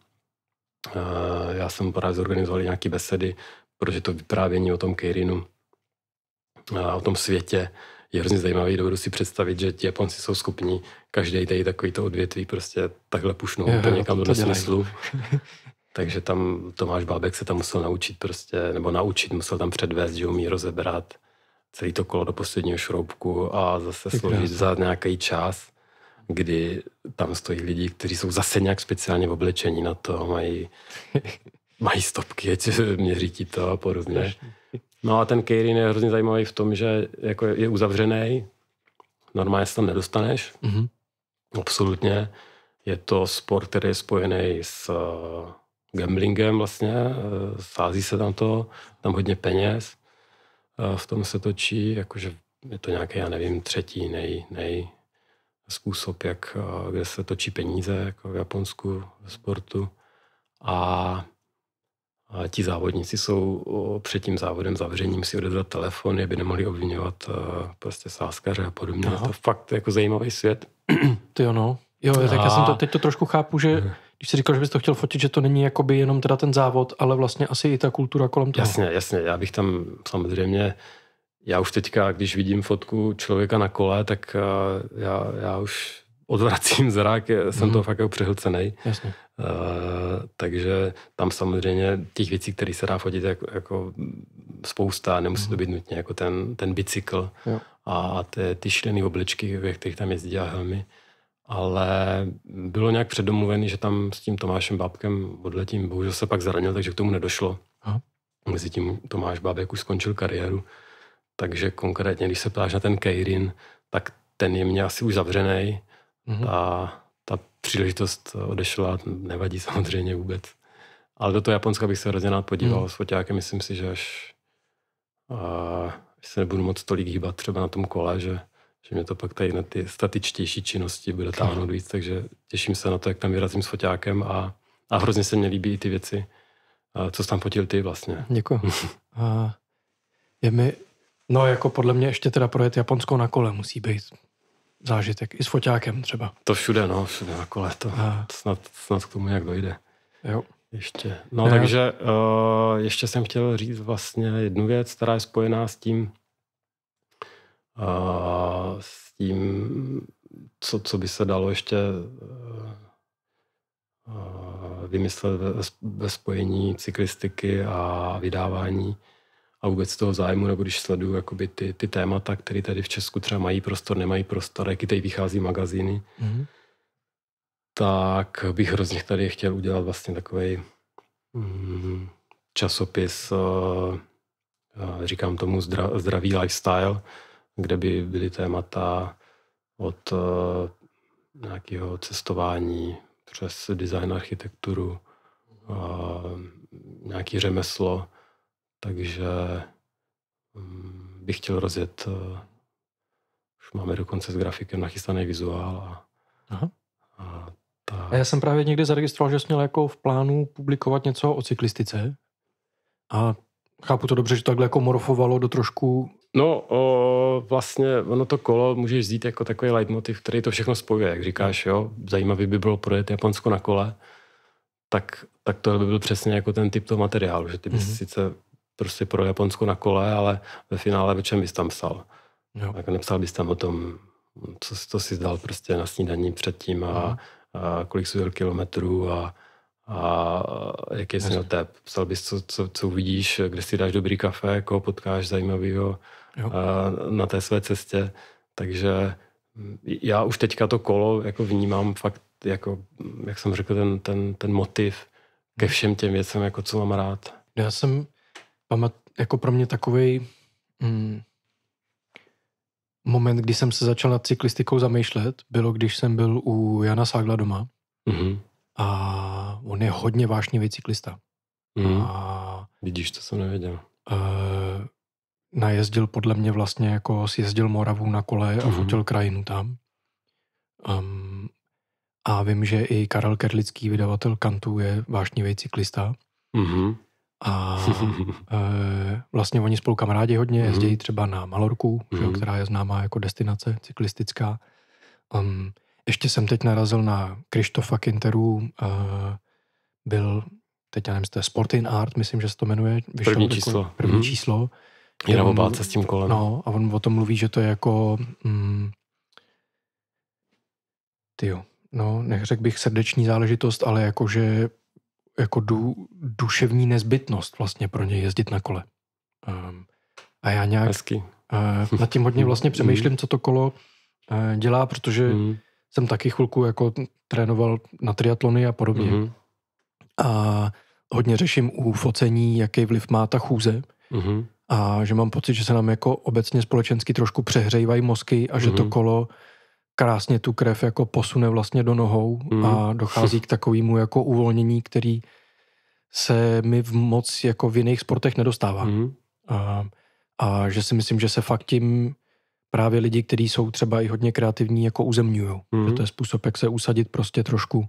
S2: já jsem právě zorganizoval nějaké besedy, protože to vyprávění o tom Keirinu, o tom světě, je hrozně zajímavý. Dovedu si představit, že ti Japonci jsou skupní každý tady takový to odvětví prostě takhle pušnou jo, úplně kam do smyslu. Takže tam Tomáš Bábek se tam musel naučit prostě, nebo naučit, musel tam předvést, že umí rozebrat celý to kolo do posledního šroubku a zase složit za nějaký čas, kdy tam stojí lidi, kteří jsou zase nějak speciálně oblečení na to, mají, mají stopky, ať měří ti to a podobně. Strašný. No a ten Keirin je hrozně zajímavý v tom, že jako je uzavřený, normálně se tam nedostaneš, mm-hmm. absolutně. Je to sport, který je spojený s eh, gamblingem vlastně, eh, sází se tam to, tam hodně peněz, eh, v tom se točí, jakože je to nějaký, já nevím, třetí nej, nej způsob, jak, kde se točí peníze, jako v Japonsku, sportu. A a ti závodníci jsou před tím závodem zavřením si odevzat telefony, aby nemohli obvinovat e, prostě sáskaře a podobně. Aha. To fakt jako zajímavý svět. Ty jo, no. Jo, tak já jsem to, teď
S1: to trošku chápu, že když jsi říkal, že bys to chtěl fotit, že to není jakoby jenom teda ten závod, ale vlastně asi i ta kultura kolem
S2: toho. Jasně, jasně, já bych tam samozřejmě, já už teďka, když vidím fotku člověka na kole, tak e, já, já už odvracím zrak, jsem mm. toho fakt jako přehlcený. Jasně. Uh, takže tam samozřejmě těch věcí, které se dá fotit, jako, jako spousta, nemusí mm. to mhm. být nutně jako ten, ten bicykl jo. a ty, ty šílené obličky, ve kterých tam jezdí a helmy. Ale bylo nějak předomluvený, že tam s tím Tomášem Bábkem odletím, bohužel se pak zranil, takže k tomu nedošlo. Aha. Mezi tím Tomáš Bábek už skončil kariéru, takže konkrétně, když se ptáš na ten Kejrin, tak ten je mě asi už zavřený mm-hmm. ta, ta příležitost odešla, nevadí samozřejmě vůbec. Ale do toho Japonska bych se hrozně rád podíval mm. s fotákem. myslím si, že až uh, se nebudu moc tolik hýbat třeba na tom kole, že, že mě to pak tady na ty statičtější činnosti bude táhnout víc, takže těším se na to, jak tam vyrazím s fotákem a, a hrozně se mi líbí i ty věci, uh, co jsi tam fotil ty vlastně.
S1: Děkuji. a je mi, no jako podle mě ještě teda projet Japonskou na kole musí být zážitek, i s foťákem třeba.
S2: To všude, no, všude jako leto. A... Snad, snad k tomu jak dojde. Jo. Ještě. No, ne, takže uh, ještě jsem chtěl říct vlastně jednu věc, která je spojená s tím, uh, s tím, co, co by se dalo ještě uh, vymyslet ve, ve spojení cyklistiky a vydávání a vůbec toho zájmu, nebo když sleduju jakoby ty, ty témata, které tady v Česku třeba mají prostor, nemají prostor, jaký tady vychází magazíny, mm-hmm. tak bych hrozně tady chtěl udělat vlastně takový mm, časopis, eh, eh, říkám tomu zdra, zdravý lifestyle, kde by byly témata od eh, nějakého cestování přes design, architekturu, nějaký řemeslo, takže mm, bych chtěl rozjet, eh, už máme dokonce s grafikem nachystaný vizuál a, Aha. a ta... Já jsem
S1: právě někdy zaregistroval, že jsi měl jako v plánu publikovat něco o cyklistice a chápu to dobře, že to takhle jako morfovalo do trošku...
S2: No, o, vlastně ono to kolo můžeš vzít jako takový leitmotiv, který to všechno spojuje, jak říkáš, jo. Zajímavý by bylo projet Japonsko na kole, tak, tak tohle by byl přesně jako ten typ toho materiálu, že ty bys mm-hmm. sice prostě pro Japonsko na kole, ale ve finále ve čem bys tam psal? Jo. Tak nepsal bys tam o tom, co to si zdal prostě na snídaní předtím a, mhm. a kolik jsi jel kilometrů a, a jaký jsi měl tep. Psal bys, co, co, co uvidíš, kde si dáš dobrý kafe, koho potkáš zajímavého na té své cestě. Takže hm, já už teďka to kolo jako vnímám fakt, jako, jak jsem řekl, ten, ten, ten motiv ke mhm. všem těm věcem, jako co mám rád.
S1: Já jsem pamat, jako pro mě takový mm, moment, kdy jsem se začal nad cyklistikou zamýšlet, bylo, když jsem byl u Jana Ságla doma. Mm-hmm. A on je hodně vášnivý cyklista.
S2: Mm-hmm. A, Vidíš, to jsem nevěděl.
S1: E, najezdil podle mě vlastně, jako sjezdil Moravu na kole mm-hmm. a mhm. fotil krajinu tam. Um, a vím, že i Karel Kerlický, vydavatel Kantu, je vášnivý cyklista. Mm-hmm. A e, vlastně oni spolu kamarádi hodně mhm. jezdí mm. třeba na Malorku, mm. že, mhm. která je známá jako destinace cyklistická. Um, ještě jsem teď narazil na Krištofa Kinteru, e, byl, teď já nevím, jste, Sport in Art, myslím, že se to jmenuje. Vyšlo první jako, číslo. První mm. číslo. Je na obálce s tím kolem. No, a on o tom mluví, že to je jako... Mm, tyjo, no, neřekl bych srdeční záležitost, ale jakože jako du, duševní nezbytnost vlastně pro ně jezdit na kole. Ehm, a já nějak na Uh, eh, nad tím hodně mm-hmm. vlastně přemýšlím, co to kolo uh, dělá, protože mm. jsem taky chvilku jako trénoval na triatlony a podobně. Mm. A hodně řeším u focení, jaký vliv má ta chůze. Mm. A že mám pocit, že se nám jako obecně společensky trošku přehřejvají mozky a že mm. to kolo krásně tu krev jako posune vlastně do nohou mm. a dochází k takovému jako uvolnění, který se mi v moc jako v jiných sportech nedostává. Mm. A, a že si myslím, že se fakt tím právě lidi, kteří jsou třeba i hodně kreativní, jako uzemňují. Mm. Že to je způsob, jak se usadit prostě trošku,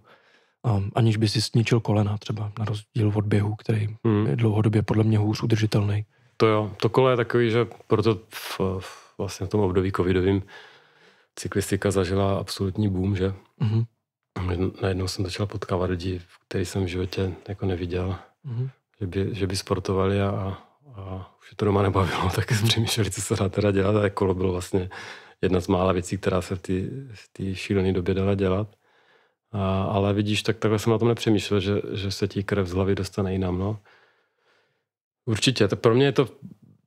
S1: um, aniž by si sničil kolena třeba, na rozdíl od běhu, který mm. je dlouhodobě podle mě hůř udržitelný.
S2: To jo, to kole je takový, že proto v, v vlastně v tom období covidovým cyklistika zažila absolutní boom, že? Mm-hmm. Najednou jsem začal potkávat lidi, který jsem v životě jako neviděl, mm-hmm. že, by, že by sportovali a, a už to doma nebavilo, tak jsem přemýšleli, co se dá teda dělat a kolo bylo vlastně jedna z mála věcí, která se v té šílené době dala dělat. A, ale vidíš, tak takhle jsem na tom nepřemýšlel, že, že se ti krev z hlavy dostane jinam, no. Určitě, to pro mě je to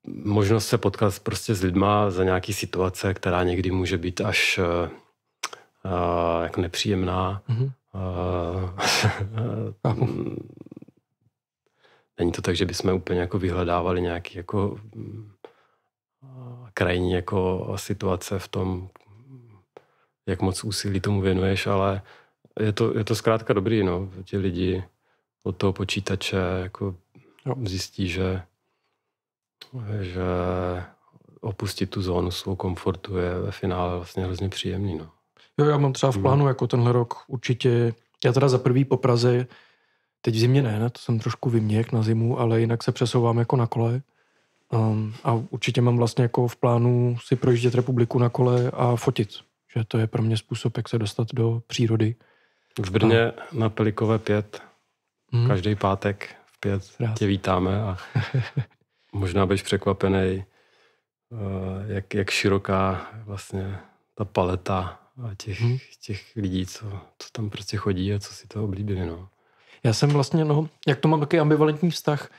S2: možnost se potkat prostě s lidma za nějaký situace, která někdy může být až uh, jako nepříjemná. Mm-hmm. Uh, není to tak, že bychom úplně jako vyhledávali nějaký jako krajní jako situace v tom, jak moc úsilí tomu věnuješ, ale je to, je to zkrátka dobrý, no. Ti lidi od toho počítače jako jo. zjistí, že že opustit tu zónu svou komfortu je ve finále vlastně hrozně příjemný. No.
S1: Jo, já mám třeba v hmm. plánu, hmm. jako tenhle rok určitě, já teda za prvý po Praze, teď v zimě ne, ne to jsem trošku vyměk na zimu, ale jinak se přesouvám jako na kole. Um, a určitě mám vlastně jako v plánu si projíždět republiku na kole a fotit, že to je pro mě způsob, jak se dostat do přírody. V Brně a...
S2: na Pelikové 5, hmm. každý pátek v 5 Rád. tě vítáme a možná budeš překvapený, eh, jak, jak široká vlastně ta paleta těch, hmm. těch lidí, co, co tam prostě chodí a co si to oblíbili. No.
S1: Já jsem vlastně, no, jak to mám takový ambivalentní vztah,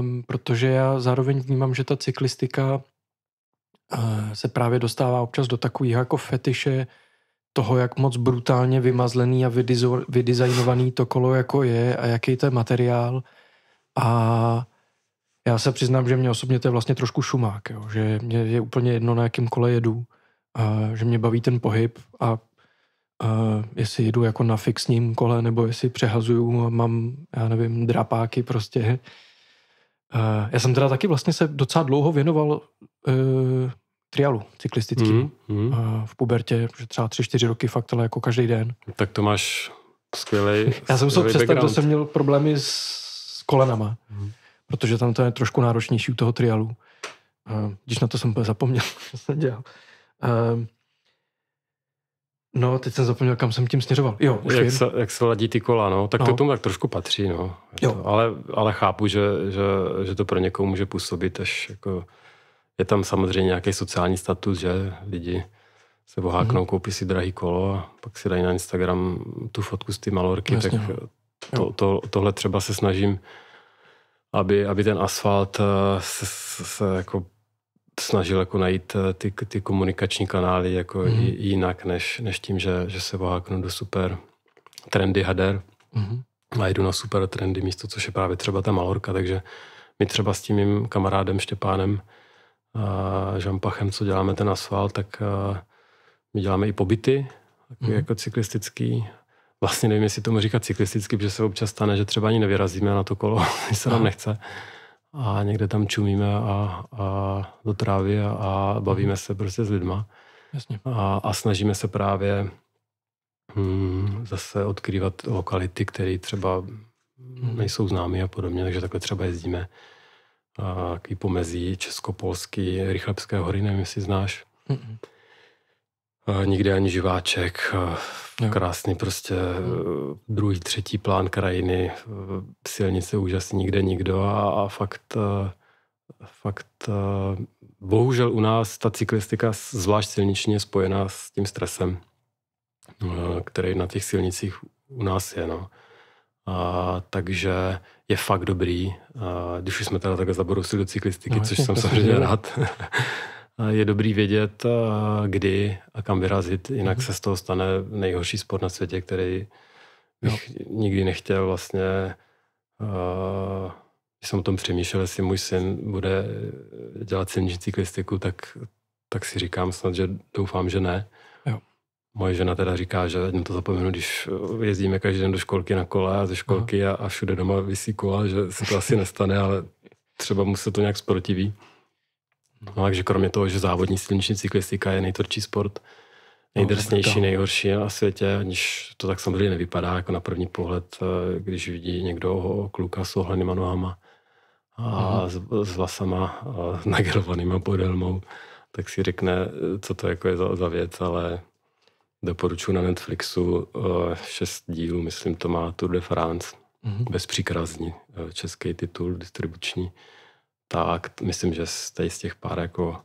S1: um, protože já zároveň vnímám, že ta cyklistika uh, se právě dostává občas do takových jako fetiše toho, jak moc brutálně vymazlený a vydizo- vydizajnovaný to kolo jako je a jaký to je materiál. A já se přiznám, že mě osobně to je vlastně trošku šumák, jo, že mě je úplně jedno, na jakém kole jedu, a že mě baví ten pohyb a, a jestli jedu jako na fixním kole, nebo jestli přehazuju, a mám, já nevím, drapáky prostě. A já jsem teda taky vlastně se docela dlouho věnoval e, trialu cyklistickým mhm, mm, mm. v pubertě, že třeba tři, čtyři roky fakt, ale jako každý den.
S2: Tak to máš skvělý Já jsem se přestal, že jsem
S1: měl problémy s kolenama. Mm protože tam to je trošku náročnější u toho trialu. když na to jsem zapomněl, co jsem dělal. no, teď jsem zapomněl, kam jsem tím směřoval. Jo, už jak, se,
S2: jak se ladí ty kola, no, tak no. to tomu tak trošku patří, no. Jo. ale, ale chápu, že, že, že to pro někoho může působit až jako... Je tam samozřejmě nějaký sociální status, že lidi se boháknou, mm-hmm. koupí si drahý kolo a pak si dají na Instagram tu fotku z ty malorky, Jasně. tak no. to, to, tohle třeba se snažím aby, aby ten asfalt eh, se, se, se jako snažil jako najít eh, ty, ty komunikační kanály jako mm. hmm jinak, než, než tím, že, že se voháknu do super trendy hader mm. hmm a jdu na super trendy místo, což je právě třeba ta Malorka, takže my třeba s tím mým kamarádem Štěpánem a Žampachem, co děláme ten asfalt, tak eh, my děláme i pobyty, mm. Mm-hmm. jako cyklistický vlastně nevím, jestli tomu říkat cyklisticky, protože se občas stane, že třeba ani nevyrazíme na to kolo, když se nám nechce. A někde tam čumíme a, a do trávy a, a bavíme mhm. se prostě s lidma. Jasně. A, a snažíme se právě hmm, zase odkrývat lokality, které třeba mhm. nejsou známy a podobně, takže takhle třeba jezdíme a, pomezí česko-polský Rychlebské hory, nevím, jestli znáš. Mm-mm nikde ani živáček, jo. krásný prostě e, druhý, třetí plán krajiny, e, silnice úžasný, nikde nikdo a, a fakt, e, fakt bohužel u nás ta cyklistika zvlášť silničně je spojená s tím stresem, který na těch silnicích u nás je, no. A, takže je fakt dobrý, a, když jsme teda takhle zabrousili do cyklistiky, no, což jsem samozřejmě rád, je dobrý vědět, kdy a kam vyrazit, jinak mhm. se z toho stane nejhorší sport na světě, který bych no. nikdy nechtěl vlastně. Uh, když jsem o tom přemýšlel, jestli můj syn bude dělat silniční cyklistiku, tak, tak si říkám snad, že doufám, že ne. Jo. Moje žena teda říká, že jen to zapomenu, když jezdíme každý den do školky na kole a ze školky a, a všude doma vysí kola, že se to asi nestane, ale třeba mu se to nějak sprotiví. No takže kromě toho, že závodní silniční cyklistika je nejtvrdší sport, nejdrsnější, no, nejhorší na světě, aniž to tak samozřejmě nevypadá, jako na první pohled, eh, když vidí někdo kluka s ohlenýma nohama a mhm. s, s vlasama nagelovanýma podelmou, tak si řekne, eh, co to jako je za, za věc, ale doporučuji na Netflixu eh, šest dílů, myslím, to má Tour de France, mm-hmm. bez příkrazní, český titul distribuční tak myslím, že tady z těch pár jako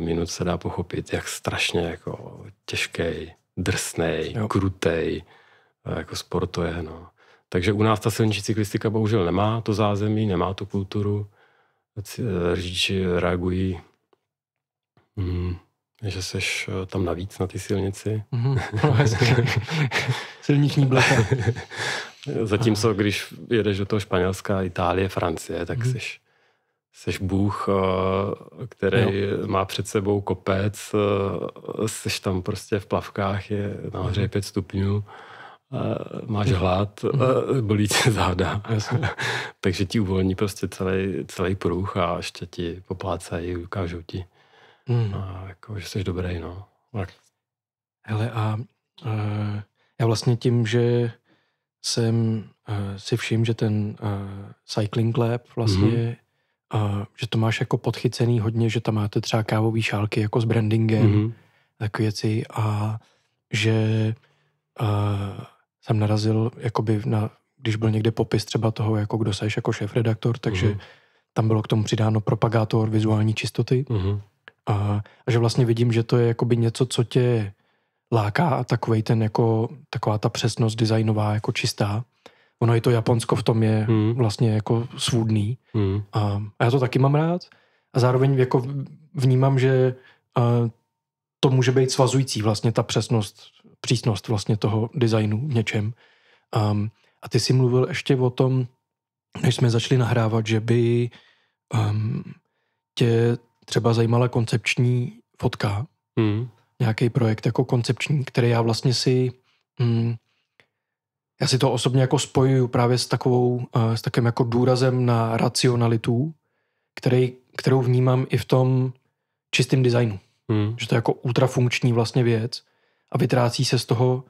S2: minut se dá pochopit, jak strašně jako těžký, drsný, krutej eh, jako sport to je. No. Takže u nás ta silniční cyklistika bohužel nemá to zázemí, nemá tu kulturu. Eh, řidiči reagují, mm, že jsi eh, tam navíc na ty silnici.
S3: Mm-hmm. Silniční bleka.
S2: Zatímco, když jedeš do toho Španělska, Itálie, Francie, tak mm-hmm seš Bůh, eh, který jo. má před sebou kopec, eh, seš tam prostě v plavkách, je nahoře 5 mhm. stupňů, eh, máš mhm. hlad, mhm. bolí tě záda, takže ti uvolní prostě celý, celý průh a ještě ti poplácají, ukážou ti, hmm. a jako, že jsi dobrý, no. Tak.
S1: Hele a a já vlastně tím, že jsem si všiml, že ten uh, Cycling Lab vlastně mm-hmm uh, že to máš jako podchycený hodně, že tam máte třeba kávové šálky jako s brandingem, mm-hmm. takové věci a že uh, jsem narazil jakoby na, když byl někde popis třeba toho, jako kdo seš jako šéf-redaktor, takže mm-hmm. tam bylo k tomu přidáno propagátor vizuální čistoty mm-hmm. a, a že vlastně vidím, že to je jakoby něco, co tě láká a takovej ten jako, taková ta přesnost designová jako čistá ono i to Japonsko v tom je hmm. vlastně jako svůdný. Hmm. A, a já to taky mám rád. A zároveň jako vnímám, že a, to může být svazující vlastně ta přesnost, přísnost vlastně toho designu v něčem. A, a ty jsi mluvil ještě o tom, než jsme začali nahrávat, že by um, tě třeba zajímala koncepční fotka, hmm. nějaký projekt jako koncepční, který já vlastně si mm, já si to osobně jako spojuju právě s takovou, eh, s takým jako důrazem na racionalitu, který, kterou vnímám i v tom čistém designu. Hmm. Že to je jako ultrafunkční vlastně věc a vytrácí se z toho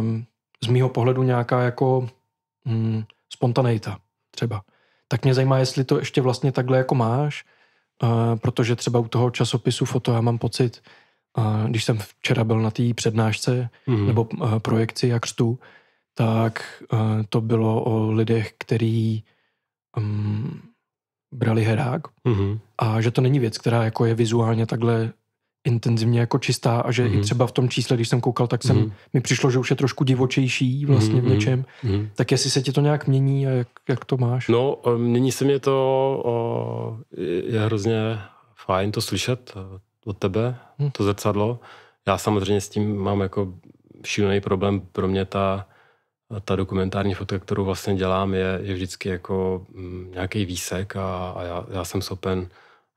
S1: um, z mýho pohledu nějaká jako um, spontaneita třeba. Tak mě zajímá, jestli to ještě vlastně takhle jako máš, uh, protože třeba u toho časopisu foto já mám pocit, uh, když jsem včera byl na té přednášce hmm. nebo uh, projekci jak čtu, tak eh, to bylo o lidech, který um, brali herák mm-hmm. a že to není věc, která jako je vizuálně takhle intenzivně jako čistá a že mm-hmm. i mhm. třeba v tom čísle, když jsem koukal, tak jsem, mm-hmm. mi přišlo, že už je trošku divočejší vlastně mm-hmm. v mhm, mhm, něčem. Mm-hmm. Tak jestli se ti to nějak mění a jak, jak to máš?
S2: No, eh, mění se mě to, o, je hrozně fajn to slyšet eh, od tebe, mm. to zrcadlo. Já samozřejmě s tím mám jako šílený problém, pro mě ta ta dokumentární fotka, kterou vlastně dělám, je, je vždycky jako mm, nějaký výsek a, a já, já jsem schopen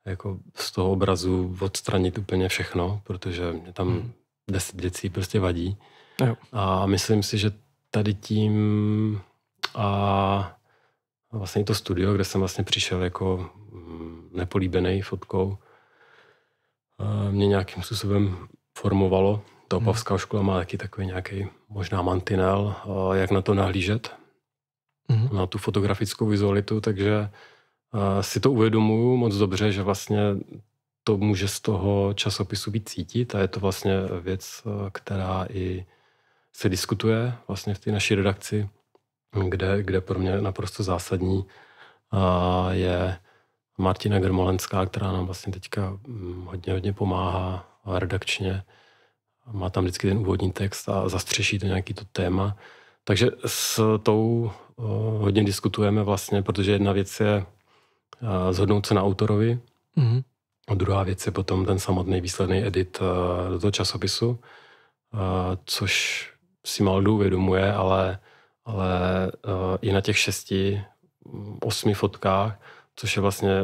S2: jako z toho obrazu odstranit úplně všechno, protože mě tam hmm. deset věcí prostě vadí. Jo. A myslím si, že tady tím a vlastně to studio, kde jsem vlastně přišel jako mm, nepolíbený fotkou, mě nějakým způsobem formovalo ta opavská hmm. škola má taky takový nějaký možná mantinel, eh, jak na to nahlížet, mm-hmm. na tu fotografickou vizualitu, takže eh, si to uvědomuju moc dobře, že vlastně to může z toho časopisu být cítit a je to vlastně věc, eh, která i se diskutuje vlastně v té naší redakci, kde, kde pro mě naprosto zásadní je Martina Grmolenská, která nám vlastně teďka hm, hodně, hodně pomáhá redakčně a má tam vždycky ten úvodní text a zastřeší to nějaký to téma. Takže s tou eh, hodně diskutujeme vlastně, protože jedna věc je eh, zhodnout se na autorovi, mm-hmm. a druhá věc je potom ten samotný výsledný edit eh, do toho časopisu, což si Maldu uvědomuje, ale, ale i na těch šesti, osmi fotkách, což je vlastně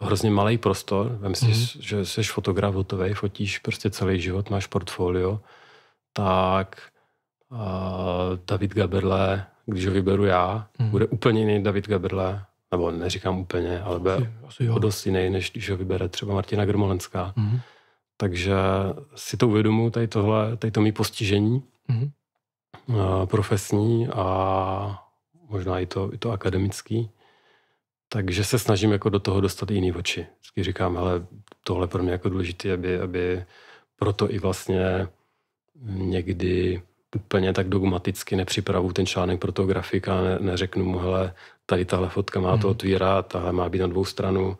S2: hrozně malý prostor. Vem si, mm-hmm. že jsi fotograf hotový, fotíš prostě celý život, máš portfolio, tak uh, David Gaberle, když ho vyberu já, mm-hmm. bude úplně jiný David Gaberle, nebo neříkám úplně, ale bude asi, asi dost jiný, než když ho vybere třeba Martina Grmolenská. Mm-hmm. Takže si to uvědomuji, tady, tohle, tady to mý postižení mm-hmm. uh, profesní a možná i to, i to akademický. Takže se snažím jako do toho dostat jiný oči. Vždycky říkám, ale tohle pro mě jako důležité, aby, aby proto i vlastně někdy úplně tak dogmaticky nepřipravu ten článek pro toho grafika, ne, neřeknu mu, hele, tady tahle fotka má to mhm. otvírat, tahle má být na dvou stranu,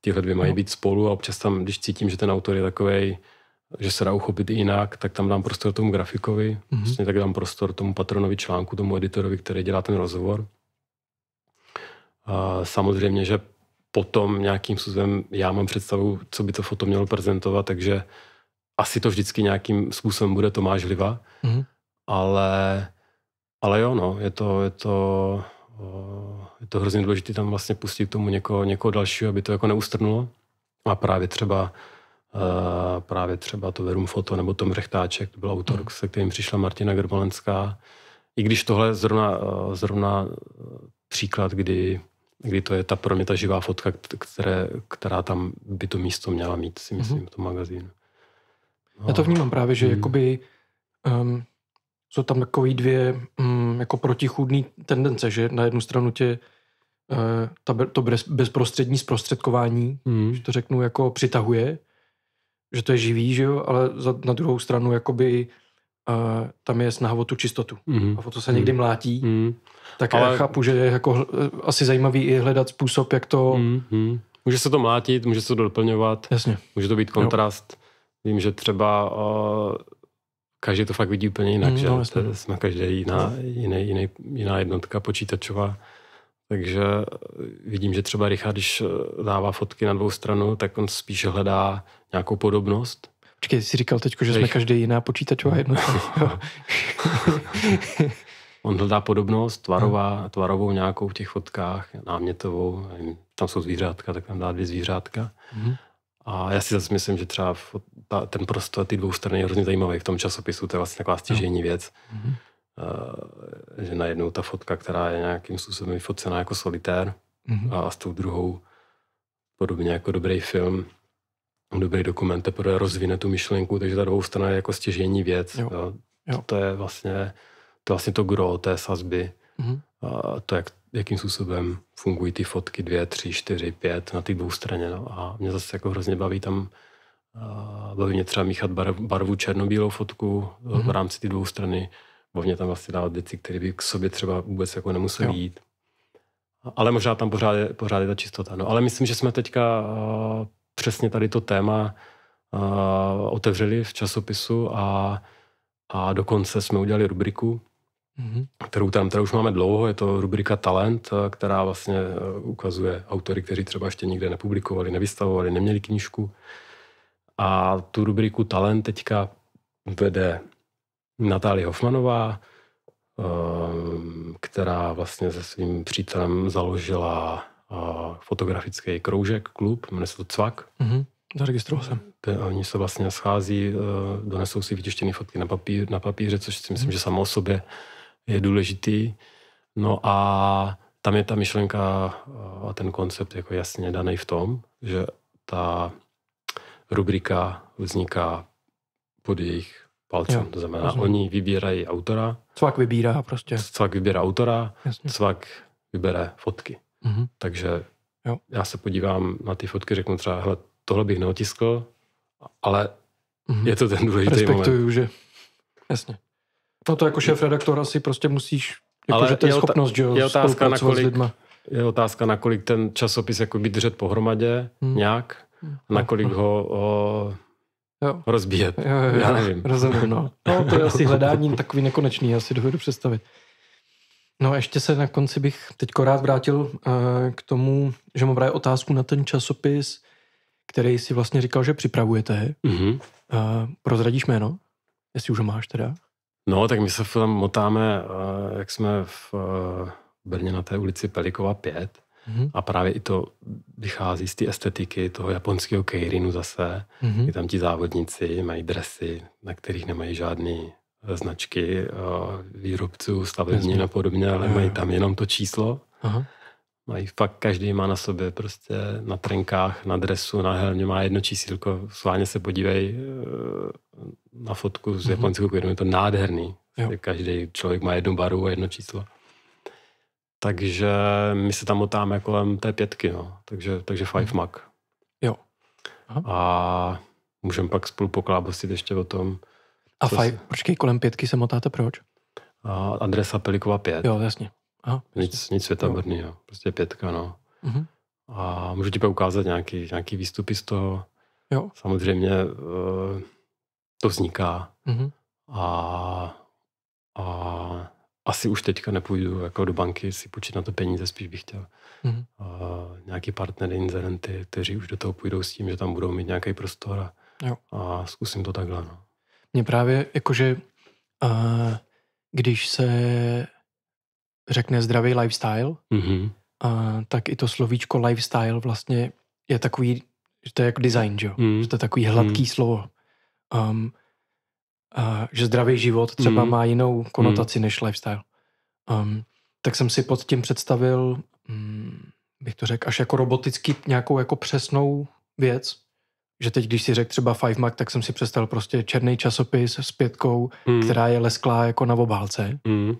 S2: tyhle dvě mají no. být spolu a občas tam, když cítím, že ten autor je takovej, že se dá uchopit jinak, tak tam dám prostor tomu grafikovi, mm-hmm. vlastně tak dám prostor tomu patronovi článku, tomu editorovi, který dělá ten rozhovor samozřejmě, že potom nějakým způsobem já mám představu, co by to foto mělo prezentovat, takže asi to vždycky nějakým způsobem bude Tomáš Hliva, mm-hmm. ale, ale jo, no, je to, je to, eh, je to hrozně důležité tam vlastně pustit k tomu někoho, někoho dalšího, aby to jako neustrnulo. A právě třeba eh, právě třeba to Verum Foto nebo Tom Rechtáček, to byl autor, mm. se kterým přišla Martina Grbalenská, I když tohle je zrovna, eh, zrovna příklad, kdy kdy to je ta pro mě ta živá fotka, které, která tam by to místo měla mít, si myslím, mm-hmm. v tom magazínu.
S1: No. Já to no. vnímám právě, že mm. jakoby um, jsou tam takové dvě um, jako protichůdné tendence, že na jednu stranu tě uh, ta, to bez, bezprostřední zprostředkování, mm. že to řeknu, jako přitahuje, že to je živý, že jo, ale za, na druhou stranu jakoby uh, tam je snaha o tu čistotu. Mm-hmm. A o to se mm-hmm. někdy mhm. mlátí. Mm-hmm. Tak Ale... já chápu, že je jako eh, asi zajímavý i hledat způsob, jak to... Mm-hmm.
S2: Může se to mlátit, může se to doplňovat. Jasně. Může to být kontrast. Jo. Vím, že třeba uh, každý to fakt vidí úplně jinak, mm, že? No, To no. jsme každý jiná, jiný, jiný, jiná jednotka počítačová. Takže eh, vidím, že třeba Richard, když dává fotky na dvou stranu, tak on spíš hledá nějakou podobnost, Počkej, jsi říkal teď, že Ech.
S1: jsme každý jiná počítačová hm. jednotka.
S2: On hledá podobnost, tvarová, hm. tvarovou nějakou v těch fotkách, námětovou, tam jsou zvířátka, tak tam dá dvě zvířátka. Mm-hmm. A já si zase myslím, že třeba ta, ten prostor, ty dvou strany je hrozně zajímavý v tom časopisu, to je vlastně taková stěžení no. věc. Mm-hmm. Uh, že najednou ta fotka, která je nějakým způsobem vyfocená jako solitér mm-hmm. a s tou druhou podobně jako dobrý film, dobrý dokument teprve rozvine tu myšlenku, takže ta druhou strana je jako stěžení věc. Jo. Jo. Jo. To je vlastně to, vlastně to gro té sazby. Mm-hmm. A to, jak, jakým způsobem fungují ty fotky dvě, tři, čtyři, pět na ty dvou straně. No. A mě zase jako hrozně baví tam a baví mě třeba míchat barv, barvu černobílou fotku mm-hmm. v rámci ty dvou strany. Bavně tam vlastně dávat věci, které by k sobě třeba vůbec jako nemusely jít. Ale možná tam pořád je, pořád je ta čistota. No, ale myslím, že jsme teďka přesně tady to téma uh, otevřeli v časopisu a, a dokonce jsme udělali rubriku, mm-hmm. kterou tam teda už máme dlouho, je to rubrika Talent, eh, která vlastně eh, ukazuje autory, kteří třeba ještě nikde nepublikovali, nevystavovali, neměli knížku. A tu rubriku Talent teďka vede Natálie Hofmanová, která vlastně se svým přítelem založila fotografický kroužek, klub, jmenuje se to Cvak. Mm-hmm.
S1: Zaregistroval jsem.
S2: oni se vlastně schází, eh, donesou si vytištěné fotky na, papír, na papíře, což si myslím, mm-hmm. že samo o sobě je důležitý. No a tam je ta myšlenka eh, a ten koncept jako jasně daný v tom, že ta rubrika vzniká pod jejich palcem. Jo, to znamená, rozumím. oni vybírají autora. Cvak vybírá prostě. Cvak vybírá autora, Jasně. cvak vybere fotky. Mm-hmm. Takže jo. já se podívám na ty fotky, řeknu třeba, hele, tohle bych neotiskl, ale mm-hmm. je to ten důležitý Respektuju,
S1: moment. že. Jasně. No to jako šéf redaktor asi prostě musíš, jako, ale že to je, je schopnost, ta, že jo, je otázka, na kolik,
S2: je otázka, nakolik ten časopis jako by držet pohromadě hmm. nějak, hmm. nakolik hmm. ho o, jo. rozbíjet. Jo, jo, jo, já nevím. Rozumím, no. no. to je asi hledání
S1: takový nekonečný, já si dovedu představit. No a ještě se na konci bych teď rád vrátil uh, k tomu, že mám právě otázku na ten časopis, který si vlastně říkal, že připravujete. Mm-hmm. Uh, prozradíš jméno? Jestli už ho máš teda.
S2: No, tak my se tam motáme, uh, jak jsme v Brně na té ulici Pelikova 5 mm-hmm. a právě i to vychází z té estetiky toho japonského keirinu zase, mm-hmm. tam ti závodníci mají dresy, na kterých nemají žádný značky eh, výrobců, stavební a podobně, ale mají tam jenom to číslo. Aha. Mají fakt, každý má na sobě prostě na trenkách, na dresu, na helmě má jedno čísílko. Sváně se podívej eh, na fotku z mhm. japonského kvědu, je to nádherný. Jo. Prostě každý člověk má jednu baru a jedno číslo. Takže my se tam otáme kolem té pětky, no. takže, takže mhm. Five Mac. Jo. Aha. A můžeme pak spolu poklábosit ještě o tom, a faj, si...
S1: počkej, kolem pětky se motáte proč?
S2: A adresa Pelikova 5. Jo, jasně. Aha, nic, jasně. nic světa brný, jo. Prostě pětka, no. Uh-huh. A můžu ti ukázat nějaký, nějaký výstupy z toho. Jo. Samozřejmě uh, to vzniká. Uh-huh. A, a asi už teďka nepůjdu jako do banky si půjčit na to peníze, spíš bych chtěl uh-huh. uh, nějaký partnery, inzerenty, kteří už do toho půjdou s tím, že tam budou mít nějaký prostor a, jo. a zkusím to takhle. No.
S1: Mě právě jakože, uh, když se řekne zdravý lifestyle, mm-hmm. uh, tak i to slovíčko lifestyle vlastně je takový, že to je jako design, že, mm-hmm. že to je takový hladký mm. slovo. Um, uh, že zdravý život třeba mm. má jinou konotaci mm. než lifestyle. Um, tak jsem si pod tím představil, um, bych to řekl, až jako robotický, nějakou jako přesnou věc, že teď, když si řekl třeba Five Mac, tak jsem si přestal prostě černý časopis s pětkou, hmm. která je lesklá jako na obálce. Hmm. Uh,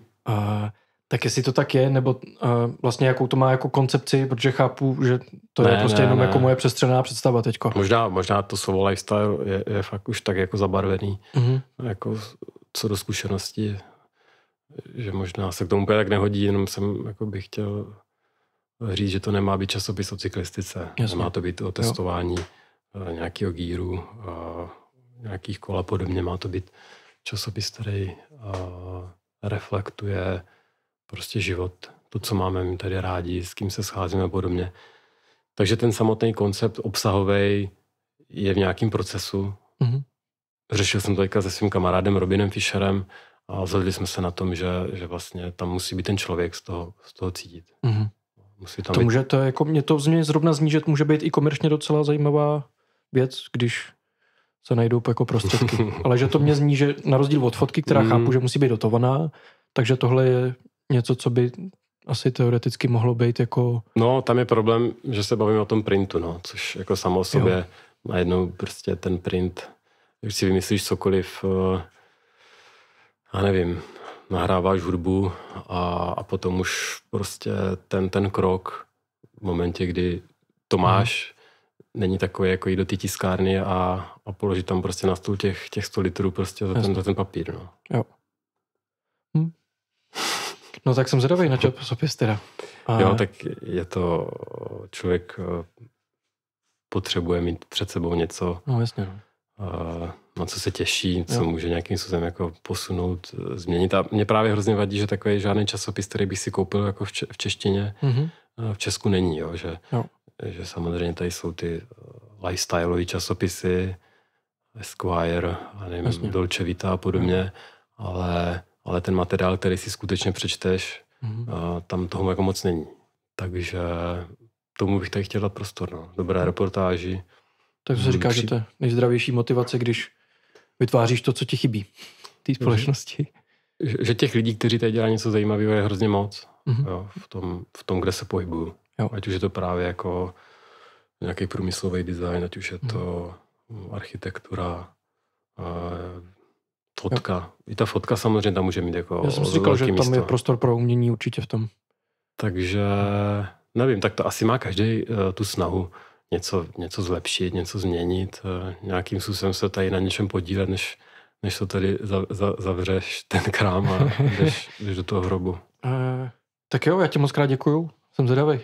S1: tak jestli to tak je, nebo uh, vlastně jakou to má jako koncepci, protože chápu, že to ne, je prostě ne, jenom ne. jako
S2: moje přestřená představa teďko. Možná, možná to slovo lifestyle je, je fakt už tak jako zabarvený, mm-hmm. jako co do zkušenosti, že možná se k tomu úplně tak nehodí, jenom jsem jako bych chtěl říct, že to nemá být časopis o cyklistice, Jasně. nemá to být o testování. Jo Eh, nějakého gíru, eh, nějakých kol a podobně. Má to být časopis, který eh, reflektuje prostě život, to, co máme my tady rádi, s kým se scházíme a podobně. Takže ten samotný koncept obsahový je v nějakém procesu. Mm-hmm. Řešil jsem to teďka se svým kamarádem Robinem Fisherem a zhodli jsme se na tom, že, že vlastně tam musí být ten člověk z toho, z toho cítit. Mm-hmm. Musí tam to být... může,
S1: to jako mě to zrovna zní, že to může být i komerčně docela zajímavá věc, když se najdou jako prostředky. Ale že to mě zní, že na rozdíl od fotky, která mm. chápu, že musí být dotovaná, takže tohle je něco, co by asi teoreticky mohlo být jako...
S2: No, tam je problém, že se bavíme o tom printu, no, což jako samo o sobě jo. najednou prostě ten print, když si vymyslíš cokoliv, eh, já nevím, nahráváš hudbu a, a potom už prostě ten, ten krok v momentě, kdy to hmm. máš, není takový jako jít do té tiskárny a, a položit tam prostě na stůl těch, těch 100 litrů prostě za ten, za ten papír. No.
S1: Jo. Hm. No tak jsem zvědavý na časopis teda.
S2: A... Jo, tak je to člověk eh, potřebuje mít před sebou něco. No jasně. No. Eh, na co se těší, co jo. může nějakým způsobem jako posunout, eh, změnit. A mě právě hrozně vadí, že takový žádný časopis, který bych si koupil jako v, če- v češtině, mm-hmm. v Česku není, jo, že jo že samozřejmě tady jsou ty eh, lifestyleové časopisy, Esquire, a nevím, Jasně. Dolce Vita a podobně, hmm. ale, ale ten materiál, který si skutečně přečteš, hmm. a eh, tam toho jako moc není. Takže tomu bych tady chtěl dát prostor. No. Dobré hmm. reportáži. Tak se hmm, říká, že to je
S1: nejzdravější motivace, když vytváříš to, co ti chybí té hmm. společnosti.
S2: Že, že těch lidí, kteří tady dělají něco zajímavého, je hrozně moc mm-hmm. jo, v, tom, v tom, kde se pohybuju. Jo. Ať už je to právě jako nějaký průmyslový design, ať už je to hmm. architektura, eh, fotka. Jo. I ta fotka samozřejmě tam může mít jako Já jsem si říkal, že tam je
S1: prostor pro umění určitě v tom.
S2: Takže nevím, tak to asi má každý eh, tu snahu něco, něco zlepšit, něco změnit, eh, nějakým způsobem se tady na něčem podílet, než, než to tady za, za, zavřeš ten krám a jdeš, jdeš do toho hrobu.
S1: tak jo, já ti moc krát děkuju, jsem zvědavý.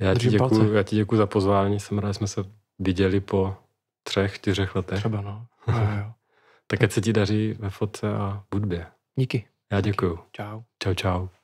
S2: Já ti, děkuju, já ti děkuju za pozvání, jsem rád, že jsme se viděli po třech, čtyřech letech. Třeba no. no tak ať se ti daří ve fotce a v hudbě. Díky. Já děkuju. Čau. Čau, čau.